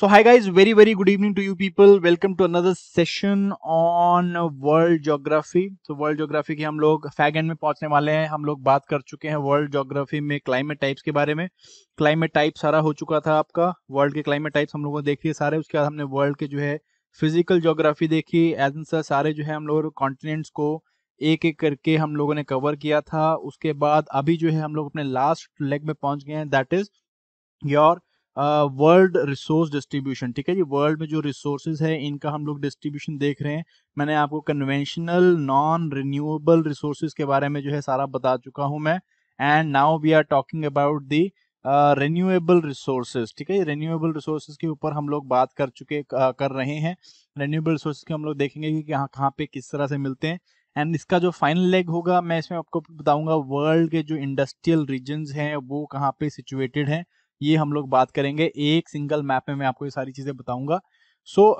So hi guys, very very good evening to you people welcome to another session on world geography तो world geography के हम लोग फैगन में पहुंचने वाले हैं हम लोग बात कर चुके हैं वर्ल्ड जोग्राफी में क्लाइमेट टाइप्स के बारे में क्लाइमेट टाइप सारा हो चुका था आपका वर्ल्ड के क्लाइमेट टाइप्स हम लोगों ने देख लिए सारे उसके बाद हमने वर्ल्ड के जो है फिजिकल ज्योग्राफी देखी एज सर सारे जो है हम लोग कॉन्टिनेंट्स को एक एक करके हम लोगों ने कवर किया था उसके बाद अभी जो है हम लोग अपने लास्ट लेग में पहुंच गए हैं that is your world resource distribution ठीक है जी वर्ल्ड में जो रिसोर्सेज है इनका हम लोग डिस्ट्रीब्यूशन देख रहे हैं मैंने आपको कन्वेंशनल नॉन रिन्यूएबल रिसोर्सेज के बारे में जो है सारा बता चुका हूं मैं and now we are talking about the renewable resources ठीक है रेन्यूएबल रिसोर्सेज के ऊपर हम लोग बात कर चुके uh, कर रहे हैं रेन्यूएबल रिसोर्सेज के हम लोग देखेंगे कि कहाँ कहाँ पे किस तरह से मिलते हैं एंड इसका जो फाइनल लेग होगा मैं इसमें आपको बताऊंगा वर्ल्ड के जो इंडस्ट्रियल रीजन हैं वो कहाँ पे सिचुएटेड हैं ये हम लोग बात करेंगे एक सिंगल मैप में मैं आपको ये सारी चीजें बताऊंगा सो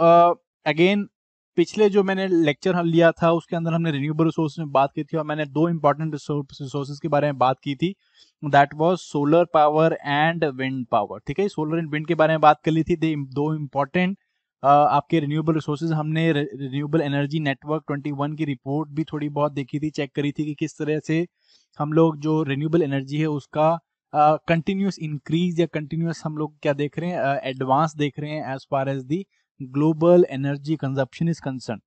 अगेन uh, पिछले जो मैंने लेक्चर हम लिया था उसके अंदर हमने रिन्यूएबल रिसोर्स में बात की थी और मैंने दो इंपॉर्टेंट रिसोर्सेज के बारे में बात की थी that was solar power and wind power ठीक है सोलर एंड विंड के बारे में बात कर ली थी दो इंपॉर्टेंट uh, आपके रिन्यूएबल रिसोर्सेज हमने रिन्यूएबल एनर्जी नेटवर्क ट्वेंटी की रिपोर्ट भी थोड़ी बहुत देखी थी चेक करी थी कि किस तरह से हम लोग जो रिन्यूएबल एनर्जी है उसका कंटिन्यूस इंक्रीज या कंटिन्यूस हम लोग क्या देख रहे हैं एडवांस uh, देख रहे हैं as far as the global energy consumption is concern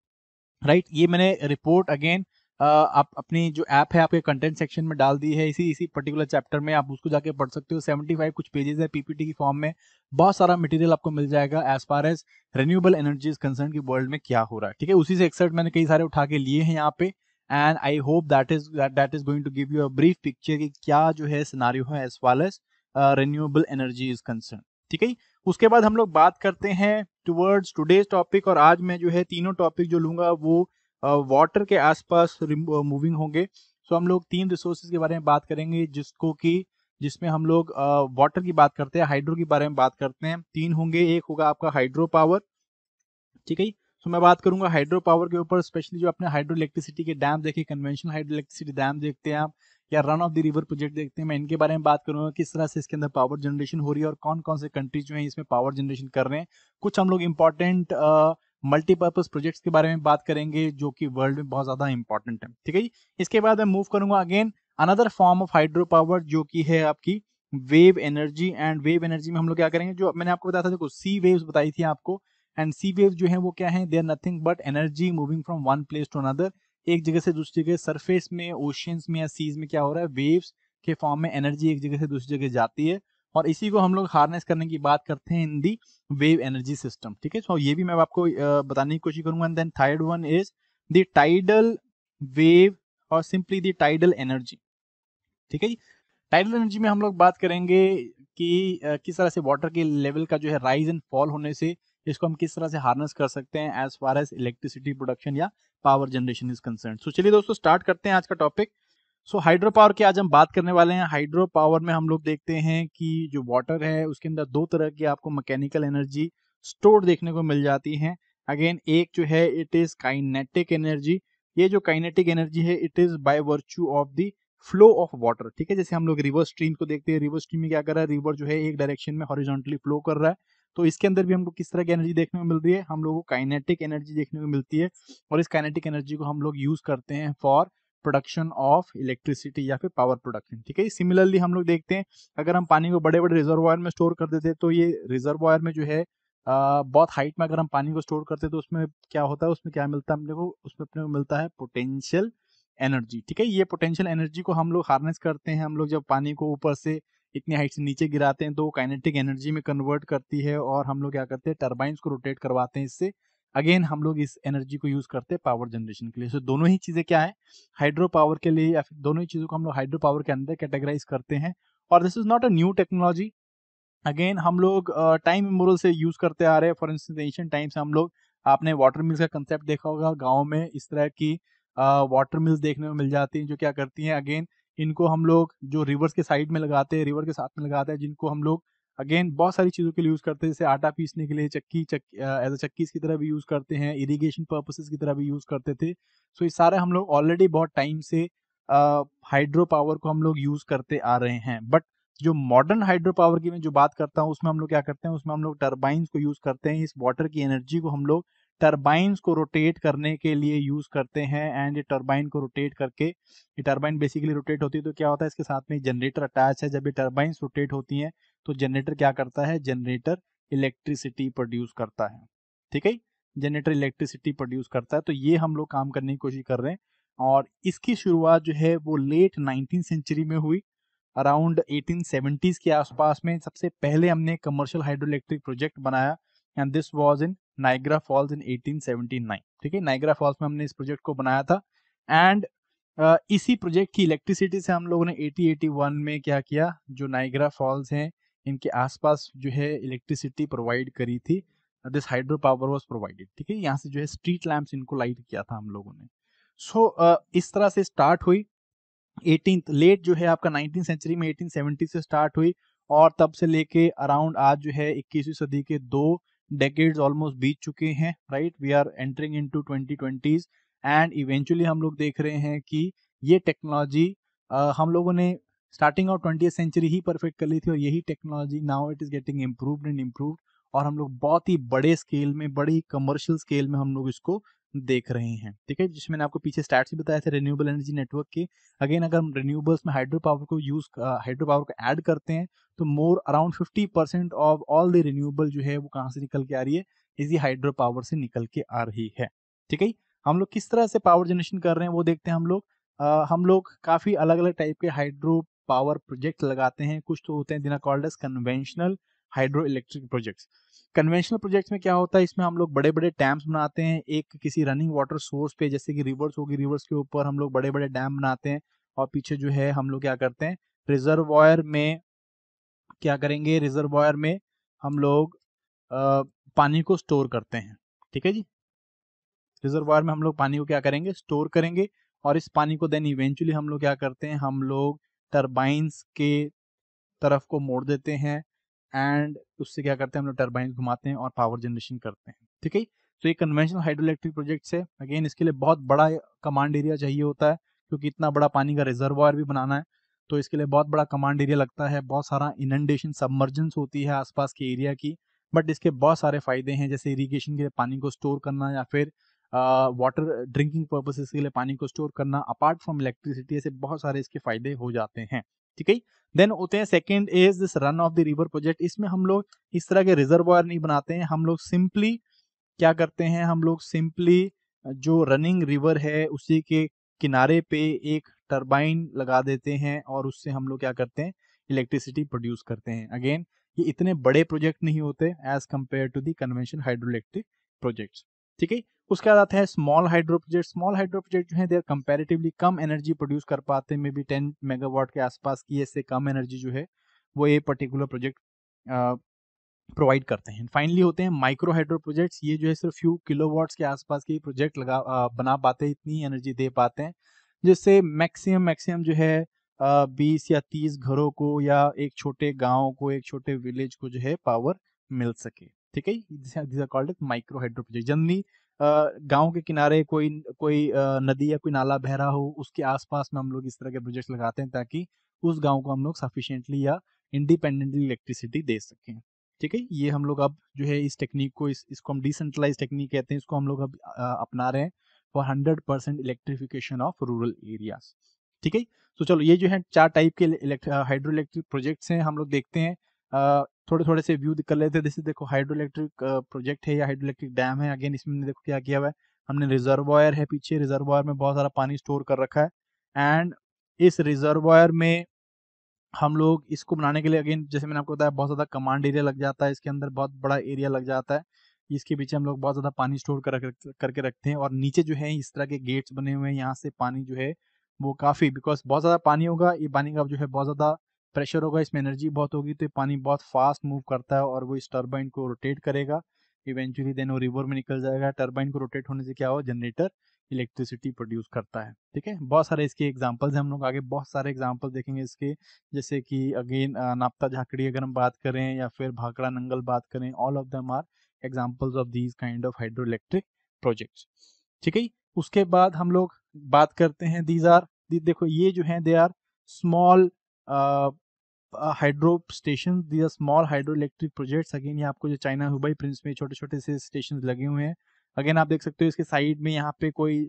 right ये मैंने रिपोर्ट अगेन uh, आप अपनी जो ऐप है आपके कंटेंट सेक्शन में डाल दी है इसी इसी पर्टिकुलर चैप्टर में आप उसको जाके पढ़ सकते हो 75 कुछ पेजेस है पीपीटी की फॉर्म में बहुत सारा मटेरियल आपको मिल जाएगा as far as renewable energy is concern की वर्ल्ड में क्या हो रहा है ठीक है उसी से एक्सर्ट मैंने कई सारे उठा के लिए हैं यहाँ पे and I hope that is that is going to give you a brief picture कि क्या जो है सिनारियो है as well as renewable energy is concern ठीक है उसके बाद हम लोग बात करते हैं टूवर्ड्स टूडेज टॉपिक और आज मैं जो है तीनों टॉपिक जो लूंगा वो वाटर uh, के आसपास मूविंग uh, होंगे सो so, हम लोग तीन रिसोर्सेज के बारे में बात करेंगे जिसको कि जिसमें हम लोग वाटर uh, की बात करते हैं हाइड्रो के बारे में बात करते हैं तीन होंगे एक होगा आपका हाइड्रो पावर ठीक है सो तो मैं बात करूंगा हाइड्रो पावर के ऊपर स्पेशली जो अपने हाइड्रो इलेक्ट्रिसिटी के डैम देखिए कन्वेंशनल हाइड्रो इलेक्ट्रिसिटी डैम देखते हैं आप या run of the river project देखते हैं मैं इनके बारे में बात करूंगा किस तरह से इसके अंदर पावर जनरेशन हो रही है और कौन कौन से कंट्रीज जो है इसमें पावर जनरेशन कर रहे हैं कुछ हम लोग इंपॉर्टेंट मल्टीपर्पज प्रोजेक्ट्स के बारे में बात करेंगे जो कि वर्ल्ड में बहुत ज्यादा इंपॉर्टेंट है ठीक है जी इसके बाद मैं मूव करूंगा again another form of hydro power जो कि है आपकी wave energy and wave energy में हम लोग क्या करेंगे जो मैंने आपको बताया था देखो सी वेव्स बताई थी आपको एंड सी वेव जो है वो क्या है they are nothing but energy moving from one place to another एक जगह से दूसरी जगह सरफेस में ओशियंस में या सीज में क्या हो रहा है वेव्स के फॉर्म में एनर्जी एक जगह से दूसरी जगह जाती है और इसी को हम लोग हार्नेस करने की बात करते हैं in the wave energy system ठीक है सो ये भी मैं आपको बताने की कोशिश करूंगा and then third one is the tidal wave और सिंपली द टाइडल एनर्जी ठीक है जी टाइडल एनर्जी में हम लोग बात करेंगे कि किस तरह से वाटर के लेवल का जो है राइज एंड फॉल होने से इसको हम किस तरह से हार्नेस कर सकते हैं as far as electricity production या power generation is concern so चलिए दोस्तों स्टार्ट करते हैं आज का टॉपिक सो हाइड्रो पावर की आज हम बात करने वाले हैं हाइड्रो पावर में हम लोग देखते हैं कि जो वाटर है उसके अंदर दो तरह की आपको मैकेनिकल एनर्जी स्टोर देखने को मिल जाती है अगेन एक जो है इट इज काइनेटिक एनर्जी ये जो काइनेटिक एनर्जी है it is by virtue of the flow of water ठीक है जैसे हम लोग रिवर स्ट्रीम को देखते हैं रिवर स्ट्रीम में क्या कर रहा है रिवर जो है एक डायरेक्शन में हॉरिजॉन्टली फ्लो कर रहा है तो इसके अंदर भी हमको किस तरह की एनर्जी देखने को मिल रही है हम लोगों को काइनेटिक एनर्जी देखने को मिलती है और इस काइनेटिक एनर्जी को हम लोग यूज करते हैं फॉर प्रोडक्शन ऑफ इलेक्ट्रिसिटी या फिर पावर प्रोडक्शन ठीक है सिमिलरली हम लोग देखते हैं अगर हम पानी को बड़े बड़े रिजर्वायर में स्टोर कर देते तो ये रिजर्वायर में जो है आ, बहुत हाइट में अगर हम पानी को स्टोर करते तो उसमें क्या होता है उसमें क्या मिलता है लोग को उसमें अपने को मिलता है पोटेंशियल एनर्जी ठीक है ये पोटेंशियल एनर्जी को हम लोग हार्नेस करते हैं हम लोग जब पानी को ऊपर से इतनी हाइट से नीचे गिराते हैं तो काइनेटिक एनर्जी में कन्वर्ट करती है और हम लोग क्या करते हैं टर्बाइन को रोटेट करवाते हैं इससे अगेन हम लोग इस एनर्जी को यूज करते हैं पावर जनरेशन के लिए सो so, दोनों ही चीजें क्या है हाइड्रो पावर के लिए या फिर दोनों ही चीजों को हम लोग हाइड्रो पावर के अंदर कैटेगराइज करते हैं और this is not a new technology again हम लोग टाइम uh, से यूज करते आ रहे हैं फॉर इंस्टेंस एंशियन टाइम से हम लोग आपने वाटर मिल्स का कंसेप्ट देखा होगा गाँव में इस तरह की वाटर uh, मिल्स देखने में मिल जाती हैं जो क्या करती हैं अगेन इनको हम लोग जो रिवर्स के साइड में लगाते हैं रिवर के साथ में लगाते हैं जिनको हम लोग अगेन बहुत सारी चीज़ों के लिए यूज़ करते हैं जैसे आटा पीसने के लिए चक्की चक एज अ चक्की की तरह भी यूज़ करते हैं इरीगेशन पर्पसेस की तरह भी यूज़ करते थे सो ये सारे हम लोग ऑलरेडी बहुत टाइम से हाइड्रो पावर को हम लोग यूज़ करते आ रहे हैं बट जो मॉडर्न हाइड्रो पावर की मैं जो बात करता हूँ उसमें हम लोग क्या करते हैं उसमें हम लोग टर्बाइंस को यूज़ करते हैं इस वाटर की एनर्जी को हम लोग टर्बाइंस को रोटेट करने के लिए यूज करते हैं एंड ये टर्बाइन को रोटेट करके ये टर्बाइन बेसिकली रोटेट होती है तो क्या होता है इसके साथ में जनरेटर अटैच है जब ये टर्बाइन रोटेट होती हैं तो जनरेटर क्या करता है जनरेटर इलेक्ट्रिसिटी प्रोड्यूस करता है ठीक है जनरेटर इलेक्ट्रिसिटी प्रोड्यूस करता है तो ये हम लोग काम करने की कोशिश कर रहे हैं और इसकी शुरुआत जो है वो लेट नाइनटीन सेंचुरी में हुई अराउंड एटीन के आसपास में सबसे पहले हमने कमर्शियल हाइड्रो इलेक्ट्रिक प्रोजेक्ट बनाया and this was in Niagara Falls in eighteen seventy nine ठीक है नाइग्रा फॉल्स में हमने इस प्रोजेक्ट को बनाया था एंड uh, इसी प्रोजेक्ट की इलेक्ट्रिसिटी से हम लोगों ने एटी एटी वन में क्या किया जो नाइग्रा फॉल्स हैं इनके आसपास जो है इलेक्ट्रिसिटी प्रोवाइड करी थी this hydro power was provided ठीक है यहाँ से जो है स्ट्रीट लैम्प इनको लाइट किया था हम लोगों ने सो so, uh, इस तरह से स्टार्ट हुई एटीन लेट जो है आपका नाइनटीन सेंचुरी में एटीन से स्टार्ट हुई और तब से लेके अराउंड आज जो है इक्कीसवीं सदी के दो डेकेड्स ऑलमोस्ट बीत चुके हैं right we are entering into and eventually हम लोग देख रहे हैं कि ये टेक्नोलॉजी हम लोगों ने स्टार्टिंग ऑफ ट्वेंटी सेंचुरी ही परफेक्ट कर ली थी और यही technology now it is getting improved and improved और हम लोग बहुत ही बड़े स्केल में बड़ी कमर्शियल स्केल में हम लोग इसको देख रहे हैं ठीक है जिसमें मैंने आपको पीछे स्टैट्स भी बताया था रिन्यूएबल एनर्जी नेटवर्क के अगेन अगर हम रिन्यूएबल्स में हाइड्रो पावर को यूज हाइड्रो पावर को ऐड करते हैं तो more around fifty percent of all the renewable जो है वो कहाँ से निकल के आ रही है इसी हाइड्रो पावर से निकल के आ रही है ठीक है हम लोग किस तरह से पावर जनरेशन कर रहे हैं वो देखते हैं हम लोग आ, हम लोग काफ़ी अलग अलग टाइप के हाइड्रो पावर प्रोजेक्ट लगाते हैं कुछ तो होते हैं जिन्हें called as conventional hydro electric projects conventional projects में क्या होता है इसमें हम लोग बड़े बड़े डैम्स बनाते हैं एक किसी रनिंग वाटर सोर्स पे जैसे कि रिवर्स होगी रिवर्स के ऊपर हम लोग बड़े बड़े डैम बनाते हैं और पीछे जो है हम लोग क्या करते हैं रिजर्वायर में क्या करेंगे रिजर्वायर में हम लोग आ, पानी को स्टोर करते हैं ठीक है जी रिजर्वायर में हम लोग पानी को क्या करेंगे स्टोर करेंगे और इस पानी को देन इवेंचुअली हम लोग क्या करते हैं हम लोग टर्बाइंस के तरफ को मोड़ देते हैं एंड उससे क्या करते हैं हम लोग टर्बाइन घुमाते हैं और पावर जनरेशन करते हैं ठीक है तो ये कन्वेंशनल हाइड्रो इलेक्ट्रिक प्रोजेक्ट है अगेन इसके लिए बहुत बड़ा कमांड एरिया चाहिए होता है क्योंकि इतना बड़ा पानी का रिजर्वायर भी बनाना है तो इसके लिए बहुत बड़ा कमांड एरिया लगता है बहुत सारा इनंडेशन सबमर्जेंस होती है आसपास के एरिया की बट इसके बहुत सारे फायदे हैं जैसे इरिगेशन के लिए पानी को स्टोर करना या फिर वाटर ड्रिंकिंग पर्पसेस के लिए पानी को स्टोर करना अपार्ट फ्रॉम इलेक्ट्रिसिटी ऐसे बहुत सारे इसके फायदे हो जाते हैं ठीक है देन होते हैं second is this run of the river project इसमें हम लोग इस तरह के रिजर्व नहीं बनाते हैं हम लोग सिंपली क्या करते हैं हम लोग सिंपली जो रनिंग रिवर है उसी के किनारे पे एक टर्बाइन लगा देते हैं और उससे हम लोग क्या करते हैं इलेक्ट्रिसिटी प्रोड्यूस करते हैं अगेन ये इतने बड़े प्रोजेक्ट नहीं होते as compare to the convention electric projects ठीक है उसके बाद आता है small hydro project small hydro project जो है देर कंपेरेटिवली कम एनर्जी प्रोड्यूस कर पाते हैं मे बी टेन मेगावाट के आसपास की इससे कम एनर्जी जो है वो ये पर्टिकुलर प्रोजेक्ट प्रोवाइड करते हैं फाइनली होते हैं माइक्रो हाइड्रो प्रोजेक्ट्स ये जो है सिर्फ फ्यू किलो के आसपास के प्रोजेक्ट लगा आ, बना पाते हैं इतनी एनर्जी दे पाते हैं जिससे मैक्सिमम मैक्सिमम जो है बीस या तीस घरों को या एक छोटे गाँव को एक छोटे विलेज को जो है पावर मिल सके ठीक है this are called micro hydro project गांव के किनारे कोई कोई नदी या कोई नाला बह रहा हो उसके आसपास में हम लोग इस तरह के प्रोजेक्ट लगाते हैं ताकि उस गांव को हम लोग सफिशिएंटली या इंडिपेंडेंटली इलेक्ट्रिसिटी दे सकें ठीक है ये हम लोग अब जो है इस टेक्निक को इस इसको हम डिसेंट्रलाइज टेक्निक कहते हैं इसको हम लोग अब अपना रहे हैं for hundred percent electrification of rural areas ठीक है तो चलो ये जो है चार टाइप के हाइड्रो इलेक्ट्रिक प्रोजेक्ट्स हैं हम लोग देखते हैं थोड़े थोड़े से व्यू कर लेते थे जैसे देखो हाइड्रो इलेक्ट्रिक प्रोजेक्ट है या हाइड्रो इलेक्ट्रिक डैम है अगेन इसमें देखो क्या किया हुआ है हमने रिजर्वायर है पीछे रिजर्वायर में बहुत सारा पानी स्टोर कर रखा है एंड इस रिजर्वायर में हम लोग इसको बनाने के लिए अगेन जैसे मैंने आपको बताया बहुत ज़्यादा कमांड एरिया लग जाता है इसके अंदर बहुत बड़ा एरिया लग जाता है इसके पीछे हम लोग बहुत ज़्यादा पानी स्टोर कर करके रखते हैं और नीचे जो है इस तरह के गेट्स बने हुए हैं यहाँ से पानी जो है वो काफ़ी बिकॉज बहुत ज़्यादा पानी होगा ये पानी का जो है बहुत ज़्यादा प्रेशर होगा इसमें एनर्जी बहुत होगी तो पानी बहुत फास्ट मूव करता है और वो इस टर्बाइन को रोटेट करेगा इवेंचुअली देन वो रिवर में निकल जाएगा टर्बाइन को रोटेट होने से क्या हो जनरेटर इलेक्ट्रिसिटी प्रोड्यूस करता है ठीक है बहुत सारे इसके एग्जाम्पल्स हैं हम लोग आगे बहुत सारे एग्जाम्पल देखेंगे इसके जैसे कि अगेन नापता झाकड़ी अगर हम बात करें या फिर भाकड़ा नंगल बात करें all of them are examples of these kind of hydro electric project ठीक है उसके बाद हम लोग बात करते हैं दीज आर देखो ये जो है they are small hydro station are small hydro electric projects again ये आपको जो चाइना हुबई प्रिंस में छोटे छोटे से स्टेशन लगे हुए हैं अगेन आप देख सकते हो इसके साइड में यहाँ पे कोई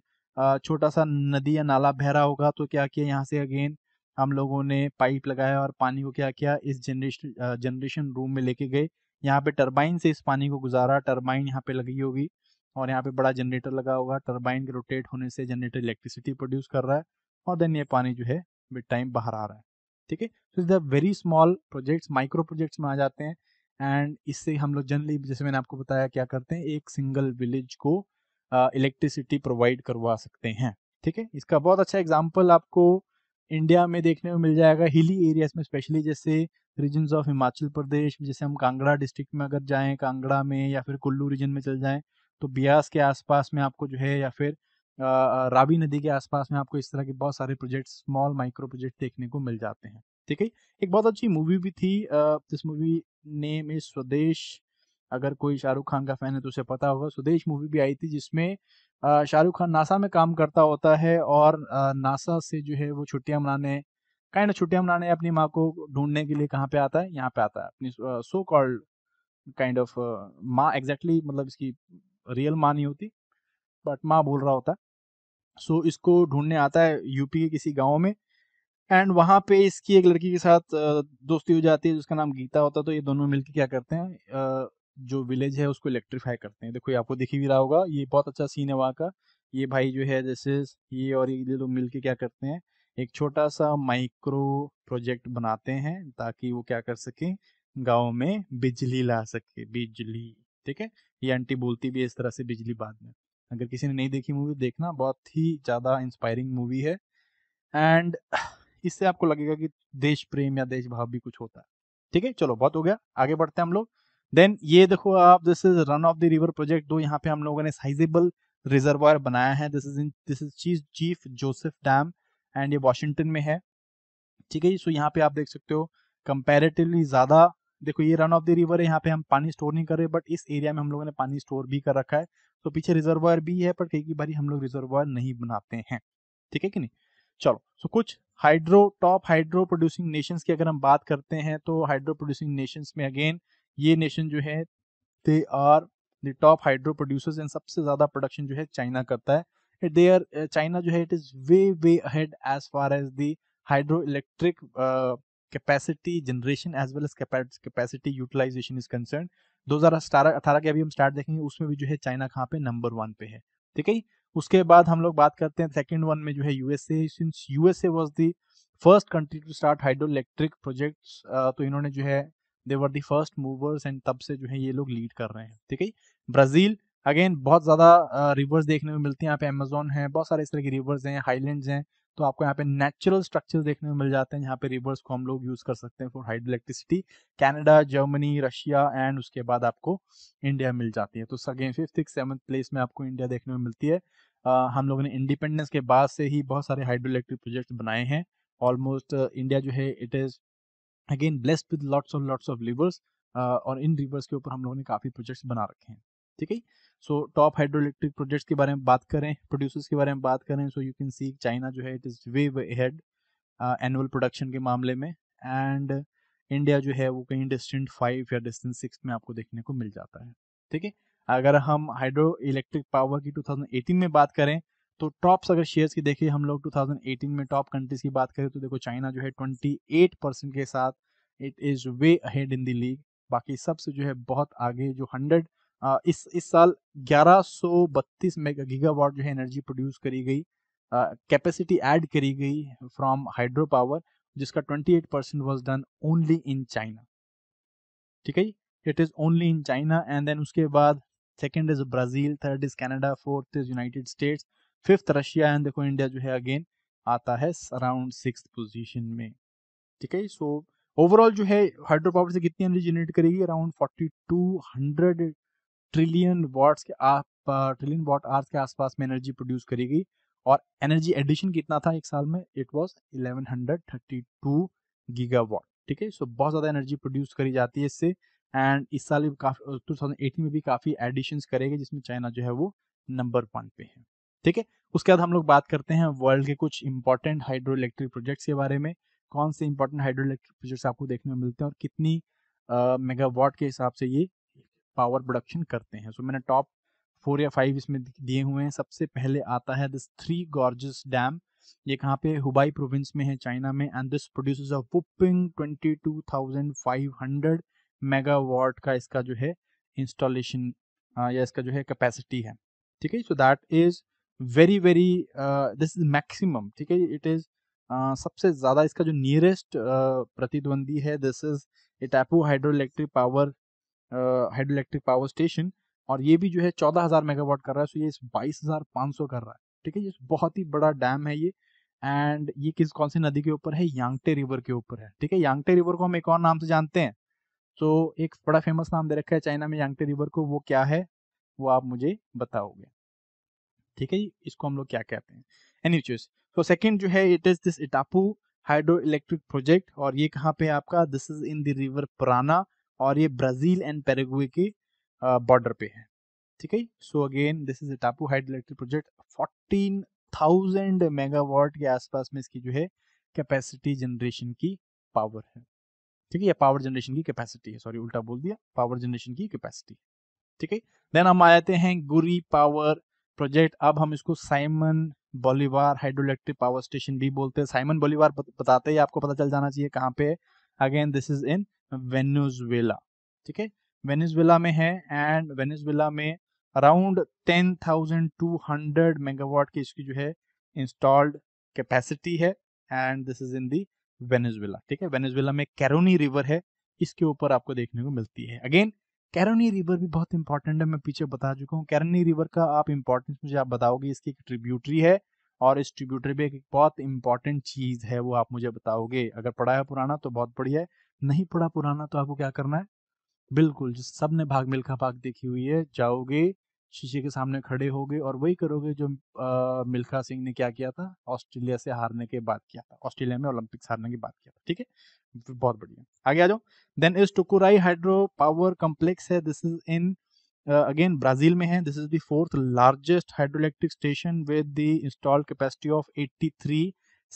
छोटा सा नदी या नाला बहरा होगा तो क्या किया यहाँ से अगेन हम लोगों ने पाइप लगाया और पानी को क्या किया इस जनरेशन जनरेशन रूम में लेके गए यहाँ पे टरबाइन से इस पानी को गुजारा टरबाइन यहाँ पे लगी होगी और यहाँ पे बड़ा जनरेटर लगा होगा टरबाइन के रोटेट होने से जनरेटर इलेक्ट्रिसिटी प्रोड्यूस कर रहा है और देन ये पानी जो है विद टाइम बाहर आ रहा है ठीक है so the very small projects micro projects में आ जाते हैं एंड इससे हम लोग जनरली जैसे मैंने आपको बताया क्या करते हैं एक सिंगल विलेज को इलेक्ट्रिसिटी uh, प्रोवाइड करवा सकते हैं ठीक है इसका बहुत अच्छा एग्जाम्पल आपको इंडिया में देखने को मिल जाएगा हिली एरियाज में स्पेशली जैसे रीजन ऑफ हिमाचल प्रदेश जैसे हम कांगड़ा डिस्ट्रिक्ट में अगर जाएं कांगड़ा में या फिर कुल्लू रीजन में चल जाएं तो ब्यास के आसपास में आपको जो है या फिर रावी नदी के आसपास में आपको इस तरह के बहुत सारे प्रोजेक्ट स्मॉल माइक्रो प्रोजेक्ट देखने को मिल जाते हैं ठीक है एक बहुत अच्छी मूवी भी थी जिस मूवी नेम इज स्वदेश अगर कोई शाहरुख खान का फैन है तो उसे पता होगा स्वदेश मूवी भी आई थी जिसमें शाहरुख खान नासा में काम करता होता है और नासा से जो है वो छुट्टियां मनाने काइंड ऑफ छुट्टियां मनाने अपनी माँ को ढूंढने के लिए कहाँ पे आता है यहाँ पे आता है अपनी सो कॉल्ड काइंड ऑफ माँ एग्जैक्टली मतलब इसकी रियल माँ नहीं होती बट माँ बोल रहा होता सो so, इसको ढूंढने आता है यूपी के किसी गांव में एंड वहां पे इसकी एक लड़की के साथ दोस्ती हो जाती है जिसका नाम गीता होता है तो ये दोनों मिलकर क्या करते हैं जो विलेज है उसको इलेक्ट्रीफाई करते हैं देखो ये आपको दिख ही रहा होगा ये बहुत अच्छा सीन है वहाँ का ये भाई जो है जैसे ये और ये लोग मिलके क्या करते हैं एक छोटा सा माइक्रो प्रोजेक्ट बनाते हैं ताकि वो क्या कर सके गाँव में बिजली ला सके बिजली ठीक है ये आंटी बोलती भी इस तरह से बिजली बाद में अगर किसी ने नहीं देखी मूवी देखना बहुत ही ज़्यादा इंस्पायरिंग मूवी है एंड इससे आपको लगेगा कि देश प्रेम या देश भाव भी कुछ होता है ठीक है चलो बहुत हो गया आगे बढ़ते हैं हम लोग देन ये देखो आप this is run of the river project दो यहाँ पे हम लोगों ने साइजेबल रिजर्वायर बनाया है this is in this is chief chief Joseph dam and ये वॉशिंगटन में है ठीक है सो यहाँ पे आप देख सकते हो कंपेरेटिवली ज़्यादा देखो ये रन ऑफ द रिवर है यहाँ पे हम पानी स्टोर नहीं कर रहे बट इस एरिया में हम लोगों ने पानी स्टोर भी कर रखा है तो पीछे रिजर्वायर भी है पर कई बार हम लोग रिजर्वायर नहीं बनाते हैं ठीक है कि नहीं चलो सो कुछ hydro top hydro producing nations की अगर हम बात करते हैं तो हाइड्रो प्रोड्यूसिंग नेशंस में अगेन ये नेशन जो है they are the top hydro producers and सबसे ज्यादा प्रोडक्शन जो है चाइना करता है दे आर चाइना जो है it is way way ahead as far as the hydro electric capacity generation as well as capacity utilization is concern दो हजार के अभी हम स्टार्ट देखेंगे उसमें भी जो है चाइना कहाँ पे नंबर वन पे है ठीक है उसके बाद हम लोग बात करते हैं सेकंड वन में जो है USA since USA was the first country to start hydro electric project तो इन्होंने जो है they were the first movers and तब से जो है ये लोग लीड कर रहे हैं ठीक है ब्राजील अगेन बहुत ज़्यादा रिवर्स देखने को मिलते हैं यहाँ पे अमेजोन है बहुत सारे इस तरह के रिवर्स हैं हाईलैंड हैं तो आपको यहाँ पे नेचुरल स्ट्रक्चर देखने में मिल जाते हैं यहाँ पे रिवर्स को हम लोग यूज कर सकते हैं for hydro electricity Canada Germany Russia and उसके बाद आपको इंडिया मिल जाती है तो सगे फिफ्थ सिक्स सेवन्थ प्लेस में आपको इंडिया देखने में मिलती है आ, हम लोगों ने इंडिपेंडेंस के बाद से ही बहुत सारे हाइड्रो इलेक्ट्रिक प्रोजेक्ट बनाए हैं ऑलमोस्ट इंडिया जो है it is again blessed with lots और लॉट्स ऑफ रिवर्स और इन रिवर्स के ऊपर हम लोगों ने काफी प्रोजेक्ट्स बना रखे हैं ठीक है सो टॉप इलेक्ट्रिक प्रोजेक्ट्स के बारे में बात करें प्रोड्यूसर्स के बारे में बात करें so you can see China जो है it is way head annual production के मामले में एंड इंडिया जो है वो कहीं डिस्टेंट फाइव या डिस्टेंट सिक्स में आपको देखने को मिल जाता है ठीक है अगर हम हाइड्रो इलेक्ट्रिक पावर की 2018 में बात करें तो टॉप्स अगर शेयर्स की देखें हम लोग 2018 में टॉप कंट्रीज की बात करें तो देखो चाइना जो है 28 परसेंट के साथ it is way ahead in the league बाकी सबसे जो है बहुत आगे जो हंड्रेड इस इस साल 1132 मेगा गीगावाट जो है एनर्जी प्रोड्यूस करी गई कैपेसिटी ऐड करी गई फ्रॉम हाइड्रो पावर जिसका 28 percent was done only in China ठीक है it is only in China and then उसके बाद second is Brazil third is Canada fourth is United States fifth Russia and देखो India जो है अगेन आता है अराउंड सिक्स पोजिशन में ठीक है सो ओवरऑल जो है हाइड्रो पावर से कितनी एनर्जी जनरेट करेगी around forty two hundred trillion watts के आप ट्रिलियन वॉट आवर्स के आसपास में एनर्जी प्रोड्यूस करेगी और एनर्जी एडिशन कितना था एक साल में इट वाज 1132 गीगावाट ठीक है सो बहुत ज़्यादा एनर्जी प्रोड्यूस करी जाती है इससे एंड इस साल भी काफी टू थाउजेंड में भी काफ़ी एडिशन करेगी जिसमें चाइना जो है वो नंबर वन पे है ठीक है उसके बाद हम लोग बात करते हैं वर्ल्ड के कुछ इंपॉर्टेंट हाइड्रो इलेक्ट्रिक प्रोजेक्ट्स के बारे में कौन से इंपॉर्टेंट हाइड्रो इलेक्ट्रिक प्रोजेक्ट्स आपको देखने में मिलते हैं और कितनी मेगावाट के हिसाब से ये पावर प्रोडक्शन करते हैं सो so, मैंने टॉप फोर या फाइव इसमें दिए हुए हैं सबसे पहले आता है दिस थ्री गॉर्जेस डैम ये कहाँ पे हुबाई प्रोविंस में है चाइना में and this produce a whopping hundred megawatt का इसका जो है इंस्टॉलेशन या इसका जो है कैपेसिटी है ठीक है so that is very very this is maximum ठीक है इट इज सबसे ज़्यादा इसका जो नियरेस्ट uh, प्रतिद्वंदी है this is Itaipu hydro electric power hydro electric power station और ये भी जो है चौदह हजार मेगावाट कर रहा है सो ये बाईस हजार पाँच सौ कर रहा है ठीक है ये बहुत ही बड़ा डैम है ये एंड ये किस कौन सी नदी के ऊपर है यांगटे रिवर के ऊपर है ठीक है यांगटे रिवर को हम एक और नाम से जानते हैं तो एक बड़ा फेमस नाम दे रखा है चाइना में यांगटे रिवर को वो क्या है वो आप मुझे बताओगे ठीक है जी इसको हम लोग क्या कहते हैं एनी चूज तो सेकेंड जो है it is this Itaipu hydro electric project और ये कहाँ पे है आपका this is in the river Parana और ये ब्राज़ील एंड पेरेगुए के बॉर्डर पे है ठीक है so again this is Itaipu hydro electric project fourteen thousand megawatt के आसपास में इसकी जो है कैपेसिटी जनरेशन की पावर है ठीक है या पावर जनरेशन की कैपेसिटी है सॉरी उल्टा बोल दिया पावर जनरेशन की कैपेसिटी ठीक है देन हम आ जाते हैं गुरी पावर प्रोजेक्ट अब हम इसको Simon Bolivar hydro electric power station भी बोलते हैं साइमन बोलीवार बताते ही आपको पता चल जाना चाहिए कहाँ पे again this is in Venezuela ठीक है वेनेजुएला में है एंड वेनेजुएला में अराउंड 10,200 मेगावाट की इसकी जो है इंस्टॉल्ड कैपेसिटी है and this is in the Venezuela ठीक है वेनेजुएला में कैरोनी रिवर है इसके ऊपर आपको देखने को मिलती है अगेन कैरोनी रिवर भी बहुत इंपॉर्टेंट है मैं पीछे बता चुका हूँ कैरोनी रिवर का आप इंपॉर्टेंस मुझे आप बताओगे इसकी एक ट्रिब्यूटरी है और इस ट्रिब्यूटरी भी एक बहुत इंपॉर्टेंट चीज़ है वो आप मुझे बताओगे अगर पढ़ा है पुराना तो बहुत बढ़िया है नहीं पढ़ा पुराना तो आपको क्या करना है बिल्कुल जिस सब ने भाग मिल्खा भाग देखी हुई है जाओगे शीशे के सामने खड़े होगे और वही करोगे जो आ, मिल्खा सिंह ने क्या किया था ऑस्ट्रेलिया से हारने के बाद किया था ऑस्ट्रेलिया में ओलंपिक्स हारने की बात किया था ठीक है बहुत बढ़िया आगे आ जाओ then is Tucurui hydro power complex है this is in again Brazil में है this is the fourth largest electric station with the installed capacity of eighty three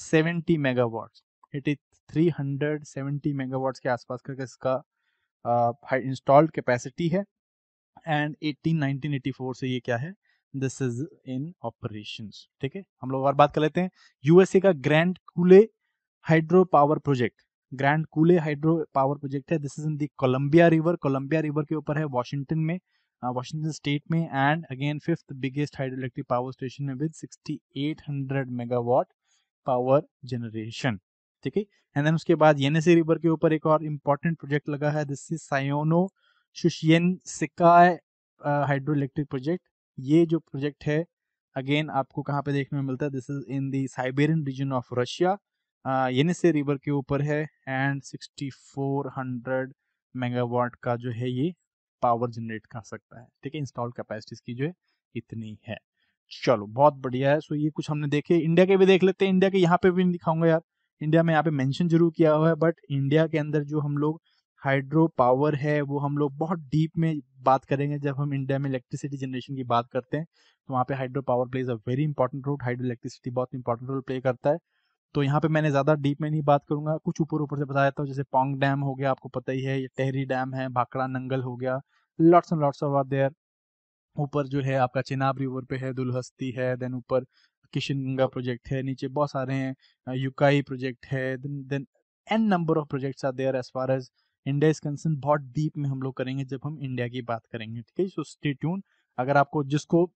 seventy 70 eighty 370 megawatts के आसपास करके इसका इंस्टॉल्ड कैपेसिटी है एंड 18 1984 से ये क्या है दिस इज इन ऑपरेशन ठीक है हम लोग और बात कर लेते हैं यूएसए का Grand Coulee hydro power project Grand Coulee hydro power project है this is in the Columbia river Columbia river के ऊपर है वॉशिंगटन में वॉशिंगटन स्टेट में and again fifth biggest hydro electric power station है with hundred megawatt power generation ठीक है and then उसके बाद येनेसी रिवर के ऊपर एक और इम्पोर्टेंट प्रोजेक्ट लगा है this is Sayano Shushenskaya hydro electric project ये जो प्रोजेक्ट है अगेन आपको कहाँ पे देखने में मिलता है this is in the Siberian region of Russia Yenisei river के ऊपर है एंड 6400 मेगावाट का जो है ये पावर जनरेट कर सकता है ठीक है इंस्टॉल कैपेसिटीज की जो है इतनी है चलो बहुत बढ़िया है सो ये कुछ हमने देखे इंडिया के भी देख लेते हैं इंडिया के यहाँ पे भी नहीं दिखाऊंगा यार इंडिया में यहाँ पे मेंशन जरूर किया हुआ है बट इंडिया के अंदर जो हम लोग हाइड्रो पावर है वो हम लोग बहुत डीप में बात करेंगे जब हम इंडिया में इलेक्ट्रिसिटी जनरेशन की बात करते हैं तो वहाँ पे hydro power plays a very important role hydro electricity बहुत इंपॉर्टेंट रोल प्ले करता है तो यहाँ पे मैंने ज़्यादा डीप में नहीं बात करूंगा कुछ ऊपर ऊपर से बता था हूँ जैसे पोंग डैम हो गया आपको पता ही है ये टेहरी डैम है भाकड़ा नंगल हो गया lots and lots of are there ऊपर जो है आपका चिनाब रिवर पे है दुलहस्ती है देन ऊपर किशन गंगा प्रोजेक्ट है नीचे बहुत सारे हैं यूकाई प्रोजेक्ट है then a number of projects are there as far as India is concern बहुत डीप में हम लोग करेंगे जब हम इंडिया की बात करेंगे ठीक है सो स्टे ट्यून अगर आपको जिसको